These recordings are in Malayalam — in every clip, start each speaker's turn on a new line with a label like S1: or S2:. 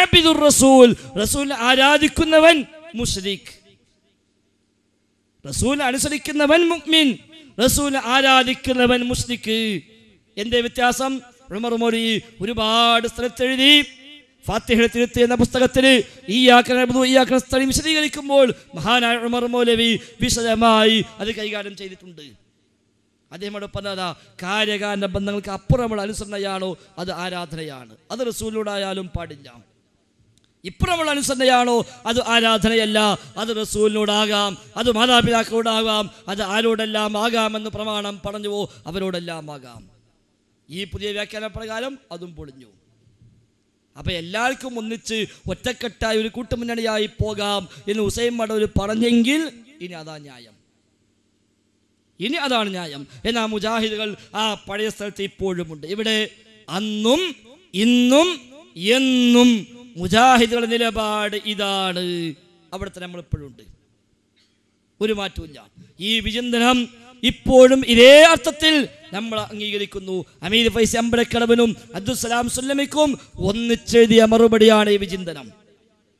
S1: ആബിദുർ റസൂൽ റസൂൽ ആരാധിക്കുന്നവൻ മുഷ്രിഖ് റസൂൽ അനുസരിക്കുന്നവൻ മുക്മിൻ റസൂൽ ആരാധിക്കുന്നവൻ മുഷ്രിഖ് എന്റെ വ്യത്യാസം ഉമർ മൊഴി ഒരുപാട് സ്ഥലത്തെഴുതി ഫാത്തിഹ തിരുത്തി എന്ന പുസ്തകത്തിൽ ഈ ആക്രമണ ഈ ആക്രമണ വിശദീകരിക്കുമ്പോൾ മഹാനായ ഉമർ മൗലവി വിശദമായി അത് കൈകാര്യം ചെയ്തിട്ടുണ്ട് അദ്ദേഹമോട് പറഞ്ഞതാ കാര്യകാരൻ്റെ ബന്ധങ്ങൾക്ക് അപ്പുറമുള്ള അനുസരണയാണോ അത് ആരാധനയാണ് അത് റസൂലിലൂടെ ആയാലും പാടില്ല ഇപ്പുറമുള്ള അനുസരണയാണോ അത് ആരാധനയല്ല അത് റസൂലിനോടാകാം അത് മാതാപിതാക്കളോടാകാം അത് ആരോടെല്ലാം എന്ന് പ്രമാണം പറഞ്ഞുവോ അവരോടെല്ലാം ആകാം ഈ പുതിയ വ്യാഖ്യാന പ്രകാരം അതും പൊളിഞ്ഞു അപ്പം എല്ലാവർക്കും ഒന്നിച്ച് ഒറ്റക്കെട്ടായി ഒരു കൂട്ടുമുന്നണിയായി പോകാം എന്ന് ഹുസൈൻ മടവർ പറഞ്ഞെങ്കിൽ ഇനി അതാ ന്യായം ഇനി അതാണ് ന്യായം എന്നാ മുജാഹിദുകൾ ആ പഴയ സ്ഥലത്ത് ഇപ്പോഴുമുണ്ട് ഇവിടെ അന്നും ഇന്നും എന്നും മുജാഹിദുകളുടെ നിലപാട് ഇതാണ് അവിടുത്തെ ഉണ്ട് ഒരു ഞാൻ ഈ വിചിന്തനം ഇപ്പോഴും ഇതേ അർത്ഥത്തിൽ നമ്മൾ അംഗീകരിക്കുന്നു അമീർ ഫൈസ് അമ്പലക്കടവനും അബ്ദുസലാം സുല്ലമിക്കും ഒന്നിച്ചെഴുതിയ മറുപടിയാണ് ഈ വിചിന്തനം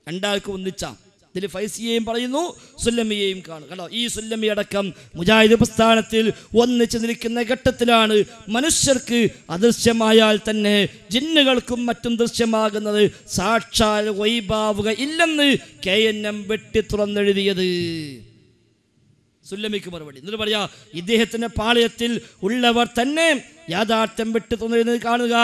S1: രണ്ടാൾക്കും ഒന്നിച്ചാം ഇതിൽ ഫൈസിയെയും പറയുന്നു സുല്ലമ്മയെയും കാണും കേട്ടോ ഈ സുല്ലമി അടക്കം മുജാഹിദ് പ്രസ്ഥാനത്തിൽ ഒന്നിച്ചു നിൽക്കുന്ന ഘട്ടത്തിലാണ് മനുഷ്യർക്ക് അദൃശ്യമായാൽ തന്നെ ജിന്നുകൾക്കും മറ്റും ദൃശ്യമാകുന്നത് സാക്ഷാൽ വൈഭാവുക ഇല്ലെന്ന് കെ എൻ എം വെട്ടി തുറന്നെഴുതിയത് സുല്ലമിക്ക് മറുപടി എന്നിട്ട് പറയാ ഇദ്ദേഹത്തിൻ്റെ പാളയത്തിൽ ഉള്ളവർ തന്നെ യാഥാർത്ഥ്യം വെട്ടി തുറന്നെഴുതി കാണുക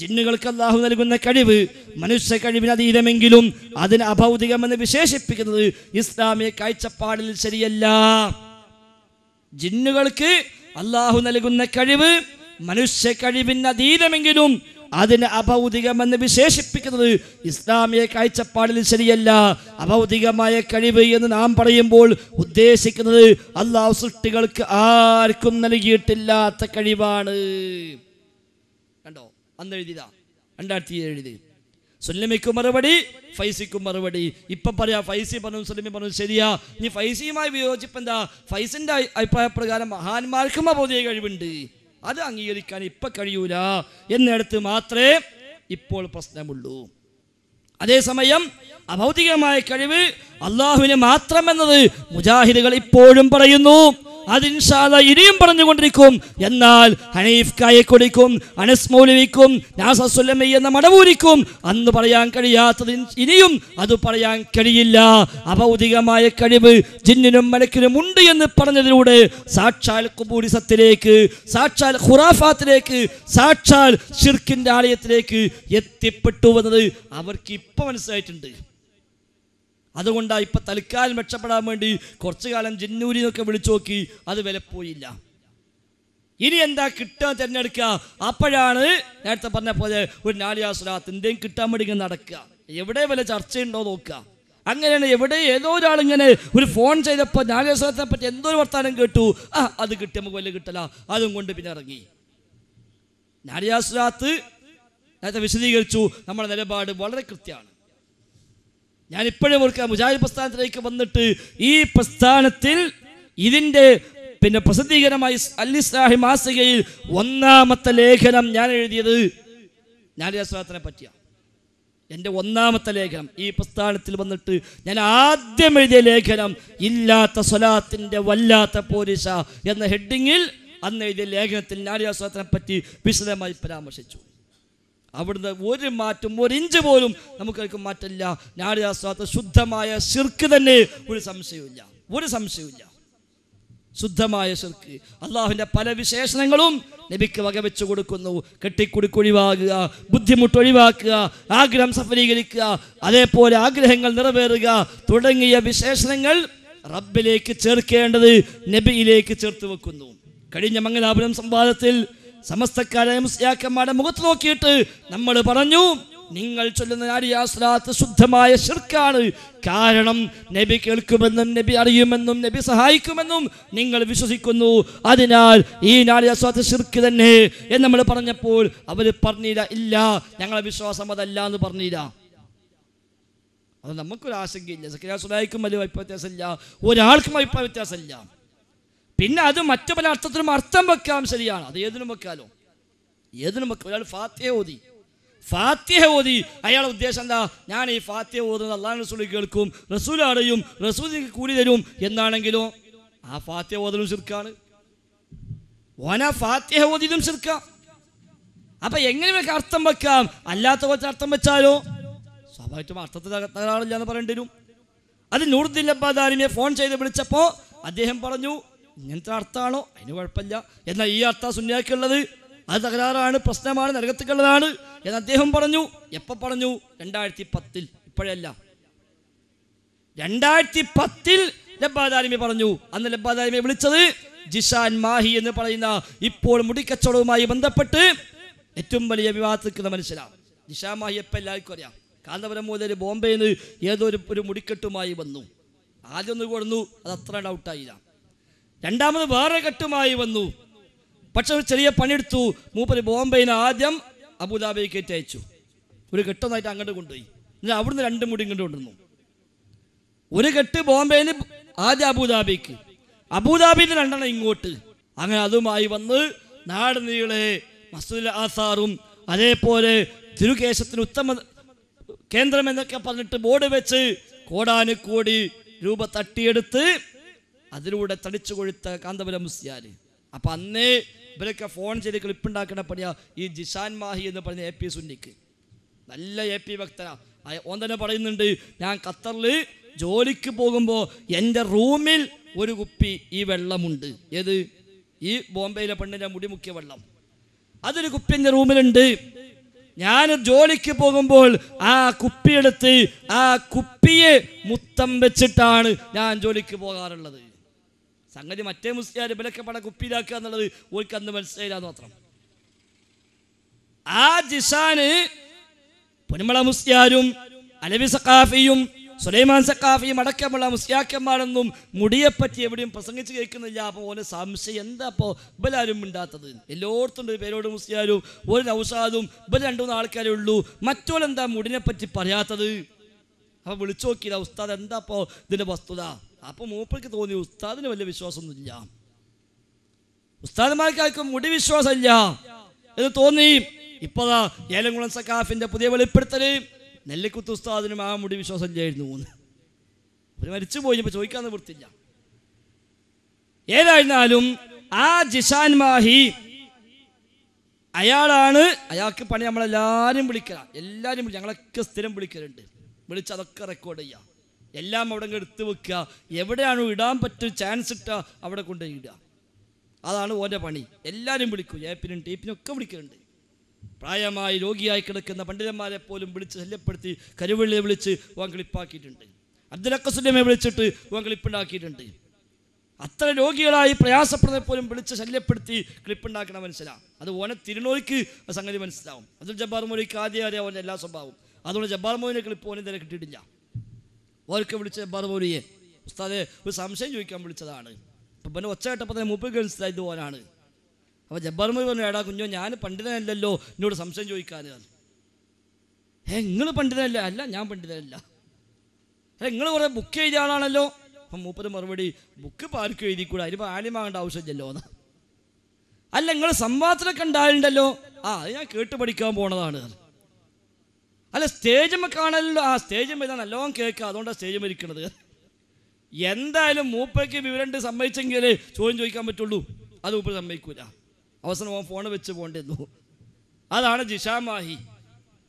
S1: ജിന്നുകൾക്ക് അള്ളാഹു നൽകുന്ന കഴിവ് മനുഷ്യ കഴിവിനതീതമെങ്കിലും അതീതമെങ്കിലും അതിന് അഭൗതികമെന്ന് വിശേഷിപ്പിക്കുന്നത് ഇസ്ലാമിക കാഴ്ചപ്പാടിൽ ശരിയല്ല ജിന്നുകൾക്ക് അള്ളാഹു നൽകുന്ന കഴിവ് മനുഷ്യ കഴിവിന് അതീതമെങ്കിലും അതിന് അഭൗതികമെന്ന് വിശേഷിപ്പിക്കുന്നത് ഇസ്ലാമിക കാഴ്ചപ്പാടിൽ ശരിയല്ല അഭൗതികമായ കഴിവ് എന്ന് നാം പറയുമ്പോൾ ഉദ്ദേശിക്കുന്നത് അള്ളാഹു സൃഷ്ടികൾക്ക് ആർക്കും നൽകിയിട്ടില്ലാത്ത കഴിവാണ് അന്ന് എഴുതിയതാ രണ്ടായിരത്തി എഴുതി സുല്ലമിക്ക് മറുപടി ഫൈസിക്കും മറുപടി ഇപ്പം പറയാ ഫൈസി പറഞ്ഞു സുല്ലമി പറഞ്ഞു ശരിയാ നീ ഫൈസിയുമായി വിയോജിപ്പ് എന്താ ഫൈസിൻ്റെ അഭിപ്രായ പ്രകാരം മഹാന്മാർക്കും അബോധയ കഴിവുണ്ട് അത് അംഗീകരിക്കാൻ ഇപ്പം കഴിയൂല എന്നിടത്ത് മാത്രമേ ഇപ്പോൾ പ്രശ്നമുള്ളൂ അതേസമയം അഭൗതികമായ കഴിവ് അള്ളാഹുവിന് മാത്രമെന്നത് മുജാഹിദുകൾ ഇപ്പോഴും പറയുന്നു അത് ഇനിയും പറഞ്ഞുകൊണ്ടിരിക്കും എന്നാൽ ഹനീഫ് കായക്കൊടിക്കും അനസ് മൗലവിക്കും നാസസുല്ലമി എന്ന മടവൂരിക്കും അന്ന് പറയാൻ കഴിയാത്തത് ഇനിയും അത് പറയാൻ കഴിയില്ല അഭൗതികമായ കഴിവ് ജിന്നിനും മലക്കിനും ഉണ്ട് എന്ന് പറഞ്ഞതിലൂടെ സാക്ഷാൽ കുബൂരിസത്തിലേക്ക് സാക്ഷാൽ ഖുറാഫാത്തിലേക്ക് സാക്ഷാൽ ഷിർക്കിൻ്റെ ആലയത്തിലേക്ക് എത്തിപ്പെട്ടു വന്നത് അവർക്ക് ഇപ്പോൾ മനസ്സിലായിട്ടുണ്ട് അതുകൊണ്ടാണ് ഇപ്പം തൽക്കാലം രക്ഷപ്പെടാൻ വേണ്ടി കുറച്ചു കാലം എന്നൊക്കെ വിളിച്ചു നോക്കി അത് വിലപ്പോയില്ല ഇനി എന്താ കിട്ടാൻ തിരഞ്ഞെടുക്കുക അപ്പോഴാണ് നേരത്തെ പറഞ്ഞ പോലെ ഒരു നാളിയാസുരാത്ത് എന്തെങ്കിലും കിട്ടാൻ വേണ്ടി ഇങ്ങനെ നടക്കുക എവിടെ വല്ല ചർച്ചയുണ്ടോ നോക്കുക അങ്ങനെയാണ് എവിടെ ഏതോ ഒരാളിങ്ങനെ ഒരു ഫോൺ ചെയ്തപ്പോൾ നാളിയാസുരത്തെ പറ്റി എന്തോ ഒരു വർത്തമാനം കേട്ടു ആ അത് കിട്ടി നമുക്ക് വല്ല കിട്ടല അതും കൊണ്ട് പിന്നെ ഇറങ്ങി നാളിയാസുരാത്ത് നേരത്തെ വിശദീകരിച്ചു നമ്മുടെ നിലപാട് വളരെ കൃത്യമാണ് ഞാൻ ഇപ്പോഴും ഓർക്കുക മുജാഹിദ് പ്രസ്ഥാനത്തിലേക്ക് വന്നിട്ട് ഈ പ്രസ്ഥാനത്തിൽ ഇതിൻ്റെ പിന്നെ പ്രസിദ്ധീകരമായി അല്ലിസ്ലാഹി മാസികയിൽ ഒന്നാമത്തെ ലേഖനം ഞാൻ എഴുതിയത് ഞാനിസ്ലാത്തിനെ പറ്റിയ എൻ്റെ ഒന്നാമത്തെ ലേഖനം ഈ പ്രസ്ഥാനത്തിൽ വന്നിട്ട് ഞാൻ ആദ്യം എഴുതിയ ലേഖനം ഇല്ലാത്ത സ്വലാത്തിൻ്റെ വല്ലാത്ത പോലീസ എന്ന ഹെഡിങ്ങിൽ അന്ന് എഴുതിയ ലേഖനത്തിൽ ഞാനിസ്ലാത്തിനെ പറ്റി വിശദമായി പരാമർശിച്ചു അവിടുന്ന് ഒരു മാറ്റം ഒരു ഇഞ്ച് പോലും അവർക്ക് മാറ്റമില്ല ഞാടിദാസ്വാത്ത ശുദ്ധമായ ശിർക്ക് തന്നെ ഒരു സംശയമില്ല ഒരു സംശയമില്ല ശുദ്ധമായ ശിർക്ക് അള്ളാഹുവിൻ്റെ പല വിശേഷണങ്ങളും നബിക്ക് വകവെച്ചു കൊടുക്കുന്നു കെട്ടിക്കുടുക്കൊഴിവാകുക ബുദ്ധിമുട്ട് ഒഴിവാക്കുക ആഗ്രഹം സഫലീകരിക്കുക അതേപോലെ ആഗ്രഹങ്ങൾ നിറവേറുക തുടങ്ങിയ വിശേഷണങ്ങൾ റബ്ബിലേക്ക് ചേർക്കേണ്ടത് നബിയിലേക്ക് ചേർത്ത് വെക്കുന്നു കഴിഞ്ഞ മംഗലാപുരം സംവാദത്തിൽ സമസ്തക്കാരായ മുസ്ലിയാക്കന്മാരുടെ മുഖത്ത് നോക്കിയിട്ട് നമ്മൾ പറഞ്ഞു നിങ്ങൾ ചൊല്ലുന്ന നാരിയാസ്രാത്ത് ശുദ്ധമായ ശിർക്കാണ് കാരണം നബി കേൾക്കുമെന്നും നബി അറിയുമെന്നും നബി സഹായിക്കുമെന്നും നിങ്ങൾ വിശ്വസിക്കുന്നു അതിനാൽ ഈ നാളിയാസ്വാദ ശിർക്ക് തന്നെ എന്ന് നമ്മൾ പറഞ്ഞപ്പോൾ അവർ പറഞ്ഞില്ല ഇല്ല ഞങ്ങളെ വിശ്വാസം അതല്ല എന്ന് പറഞ്ഞില്ല അത് നമുക്കൊരു ആശങ്കയില്ല സക്കിരാസുലായിക്കും വലിയ അഭിപ്രായ വ്യത്യാസമില്ല ഒരാൾക്കും അഭിപ്രായ വ്യത്യാസമില്ല പിന്നെ അത് മറ്റു പല അർത്ഥത്തിനും അർത്ഥം വെക്കാം ശരിയാണ് അത് ഏതിനും വെക്കാലോ ഏതിനും വെക്കാം ഒരാൾ ഫാത്തിഹ ഓതി ഫാത്തിഹ ഓതി അയാളുടെ ഉദ്ദേശം എന്താ ഞാൻ ഈ ഫാത്തിഹ ഓതുന്നത് അള്ളാഹ് റസൂലി കേൾക്കും റസൂൽ അടയും റസൂൽ കൂലി തരും എന്നാണെങ്കിലോ ആ ഫാത്തിഹ ഓതലും ശിർക്കാണ് ഓന ഫാത്തിഹ ഓതിയതും ചെറുക്കാം അപ്പൊ എങ്ങനെയൊക്കെ അർത്ഥം വെക്കാം അല്ലാത്ത കുറച്ച് അർത്ഥം വെച്ചാലോ സ്വാഭാവികമായിട്ടും അർത്ഥത്തിൽ തകരാറില്ല എന്ന് പറയേണ്ടി വരും അത് നൂറുദ്ദില്ലബ്ബാദാനിയെ ഫോൺ ചെയ്ത് വിളിച്ചപ്പോൾ അദ്ദേഹം പറഞ്ഞു ഇങ്ങനത്തെ അർത്ഥമാണോ അതിന് കുഴപ്പമില്ല എന്നാൽ ഈ അർത്ഥം സുന്യാക്കുള്ളത് അത് തകരാറാണ് പ്രശ്നമാണ് നരകത്തിക്കുള്ളതാണ് എന്ന് അദ്ദേഹം പറഞ്ഞു എപ്പൊ പറഞ്ഞു രണ്ടായിരത്തി പത്തിൽ ഇപ്പോഴല്ല രണ്ടായിരത്തി പത്തിൽ ലബ്ബാദാരിമി പറഞ്ഞു അന്ന് ലബ്ബാദാലിമി വിളിച്ചത് ജിഷാൻ മാഹി എന്ന് പറയുന്ന ഇപ്പോൾ മുടിക്കച്ചവടവുമായി ബന്ധപ്പെട്ട് ഏറ്റവും വലിയ വിവാദത്തിൽ നിൽക്കുന്ന മനുഷ്യനാണ് ജിഷാ മാഹി എപ്പോൾ എല്ലാവർക്കും അറിയാം കാന്തപുരം മുതൽ ബോംബെയിൽ നിന്ന് ഏതോ ഒരു ഒരു മുടിക്കെട്ടുമായി വന്നു ആദ്യം ഒന്ന് കൊടുന്നു അത് അത്ര ഡൗട്ടായില്ല രണ്ടാമത് വേറെ കെട്ടുമായി വന്നു പക്ഷെ ഒരു ചെറിയ പണിയെടുത്തു മൂപ്പര് ബോംബെയിന് ആദ്യം അബുദാബിയിൽ കയറ്റി അയച്ചു ഒരു കെട്ടൊന്നായിട്ട് അങ്ങോട്ട് കൊണ്ടുപോയി എന്നാൽ അവിടുന്ന് രണ്ട് മുടി ഇങ്ങോട്ട് കൊണ്ടുവന്നു ഒരു കെട്ട് ബോംബെയിൽ ആദ്യം അബുദാബിക്ക് അബുദാബിയിൽ രണ്ടെണ്ണം ഇങ്ങോട്ട് അങ്ങനെ അതുമായി വന്ന് നാട് നീളെ മസൂദ് ആസാറും അതേപോലെ തിരുകേശത്തിന് ഉത്തമ കേന്ദ്രം എന്നൊക്കെ പറഞ്ഞിട്ട് ബോർഡ് വെച്ച് കോടാനുകോടി രൂപ തട്ടിയെടുത്ത് അതിലൂടെ തടിച്ചു കൊഴുത്ത കാന്തപുരം മുസ്യാർ അപ്പം അന്നേ ഇവരൊക്കെ ഫോൺ ചെയ്ത് ക്ലിപ്പുണ്ടാക്കുന്ന പണിയാ ഈ ജിഷാൻ മാഹി എന്ന് പറഞ്ഞ എ പി സുന്നിക്ക് നല്ല എ പി ഭക്തനാ ഓൻ തന്നെ പറയുന്നുണ്ട് ഞാൻ ഖത്തറിൽ ജോലിക്ക് പോകുമ്പോൾ എൻ്റെ റൂമിൽ ഒരു കുപ്പി ഈ വെള്ളമുണ്ട് ഏത് ഈ ബോംബെയിലെ പെണ്ണിൻ്റെ മുടി വെള്ളം അതൊരു കുപ്പി എൻ്റെ റൂമിലുണ്ട് ഞാൻ ജോലിക്ക് പോകുമ്പോൾ ആ കുപ്പിയെടുത്ത് ആ കുപ്പിയെ മുത്തം വെച്ചിട്ടാണ് ഞാൻ ജോലിക്ക് പോകാറുള്ളത് സംഗതി മറ്റേ മുസ്ലിയാർ ഇവലൊക്കെ പട കുപ്പിയിലാക്കുക എന്നുള്ളത് ഓർക്ക് അന്ന് മനസ്സിലായില്ല മാത്രം ആ ജിഷാന് പൊന്മള മുസ്ലിയാരും അലവി സക്കാഫിയും സുലൈമാൻ സക്കാഫിയും അടക്കമുള്ള മുസ്ലിയാക്കന്മാരെന്നും പറ്റി എവിടെയും പ്രസംഗിച്ച് കേൾക്കുന്നില്ല അപ്പോൾ ഓനെ സംശയം എന്താ അപ്പോൾ ഇവലാരും മിണ്ടാത്തത് എല്ലായിടത്തും ഒരു പേരോട് മുസ്ലിയാരും ഒരു നൗസാദും ഇവർ രണ്ടു മൂന്ന് ആൾക്കാരേ ഉള്ളൂ മറ്റോലെന്താ മുടിനെ പറ്റി പറയാത്തത് അപ്പോൾ വിളിച്ചു നോക്കിയില്ല ഉസ്താദ് എന്താ അപ്പോൾ ഇതിൻ്റെ വസ്തുത അപ്പോൾ മൂപ്പർക്ക് തോന്നി ഉസ്താദിന് വലിയ വിശ്വാസമൊന്നുമില്ല ഉസ്താദന്മാർക്ക് ആർക്കും മുടി വിശ്വാസമില്ല എന്ന് തോന്നി ഇപ്പതാ ഏലംകുളം സക്കാഫിൻ്റെ പുതിയ വെളിപ്പെടുത്തല് നെല്ലിക്കുത്ത് ഉസ്താദിനും ആ മുടി ഇല്ലായിരുന്നു അവര് മരിച്ചു പോയി ഇപ്പൊ ചോദിക്കാൻ നിവൃത്തില്ല ഏതായിരുന്നാലും ആ ജിഷാൻ മാഹി അയാളാണ് അയാൾക്ക് പണി നമ്മളെല്ലാരും വിളിക്കണം എല്ലാരും ഞങ്ങളൊക്കെ സ്ഥിരം വിളിക്കലുണ്ട് വിളിച്ച് അതൊക്കെ റെക്കോർഡ് ചെയ്യാം എല്ലാം അവിടെ എടുത്തു വെക്കുക എവിടെയാണോ ഇടാൻ പറ്റും ചാൻസ് ഇട്ടുക അവിടെ കൊണ്ടുപോയി ഇടുക അതാണ് ഓൻ്റെ പണി എല്ലാവരും വിളിക്കും ഏപ്പിനും ടീപ്പിനും ഒക്കെ വിളിക്കുന്നുണ്ട് പ്രായമായി രോഗിയായി കിടക്കുന്ന പണ്ഡിതന്മാരെ പോലും വിളിച്ച് ശല്യപ്പെടുത്തി കരുവള്ളിയെ വിളിച്ച് ഓൻ ക്ലിപ്പാക്കിയിട്ടുണ്ട് അബ്ദുലക്കസുല്ലമ്മയെ വിളിച്ചിട്ട് ഓൻ ക്ലിപ്പുണ്ടാക്കിയിട്ടുണ്ട് അത്ര രോഗികളായി പ്രയാസപ്പെടുന്ന പോലും വിളിച്ച് ശല്യപ്പെടുത്തി ക്ലിപ്പുണ്ടാക്കണ മനസ്സിലാവും അത് ഓനെ തിരുനോയ്ക്ക് സംഗതി മനസ്സിലാവും അതിൽ ജബ്ബാർ മോലിക്ക് ആദ്യം അറിയാം അവൻ്റെ എല്ലാ സ്വഭാവം അതുകൊണ്ട് ജബ്ബാർ മോലിനെ ക്ലിപ്പ് ഓനെ തന്നെ കിട്ടിയിട്ടില്ല ഓർക്ക് വിളിച്ച ബർബോലിയെ ഉസ്താദെ ഒരു സംശയം ചോദിക്കാൻ വിളിച്ചതാണ് അപ്പം പിന്നെ ഒച്ച കേട്ടപ്പോൾ തന്നെ മുപ്പ് മനസ്സിലായത് പോലാണ് അപ്പോൾ ജബ്ബാർമ പറഞ്ഞു എടാ കുഞ്ഞോ ഞാൻ പണ്ഡിതനല്ലല്ലോ എന്നോട് സംശയം ചോദിക്കാൻ ഏ നിങ്ങൾ പണ്ഡിതനല്ല അല്ല ഞാൻ പണ്ഡിതനല്ല ഏ നിങ്ങൾ കുറേ ബുക്ക് എഴുതിയ ആളാണല്ലോ അപ്പം മൂപ്പര് മറുപടി ബുക്ക് പാർക്ക് എഴുതി കൂടെ അതിനിപ്പോൾ ആലിമാകേണ്ട ആവശ്യമില്ലല്ലോ എന്നാ അല്ല നിങ്ങൾ സംവാദത്തിലൊക്കെ ഉണ്ടായിട്ടുണ്ടല്ലോ ആ അത് ഞാൻ കേട്ട് പഠിക്കാൻ പോണതാണ് അല്ല സ്റ്റേജുമ്പോൾ കാണലല്ലോ ആ സ്റ്റേജുമ്പോൾ ഇതാ നല്ലോണം കേൾക്കുക അതുകൊണ്ടാണ് സ്റ്റേജ് ഇരിക്കുന്നത് എന്തായാലും മൂപ്പയ്ക്ക് വിവരണ്ട് സമ്മതിച്ചെങ്കിൽ ചോദ്യം ചോദിക്കാൻ പറ്റുള്ളൂ അത് മൂപ്പർ സമ്മതിക്കൂല അവസാനം ഓൻ ഫോൺ വെച്ച് പോകണ്ടിരുന്നു അതാണ് ജിഷാമാഹി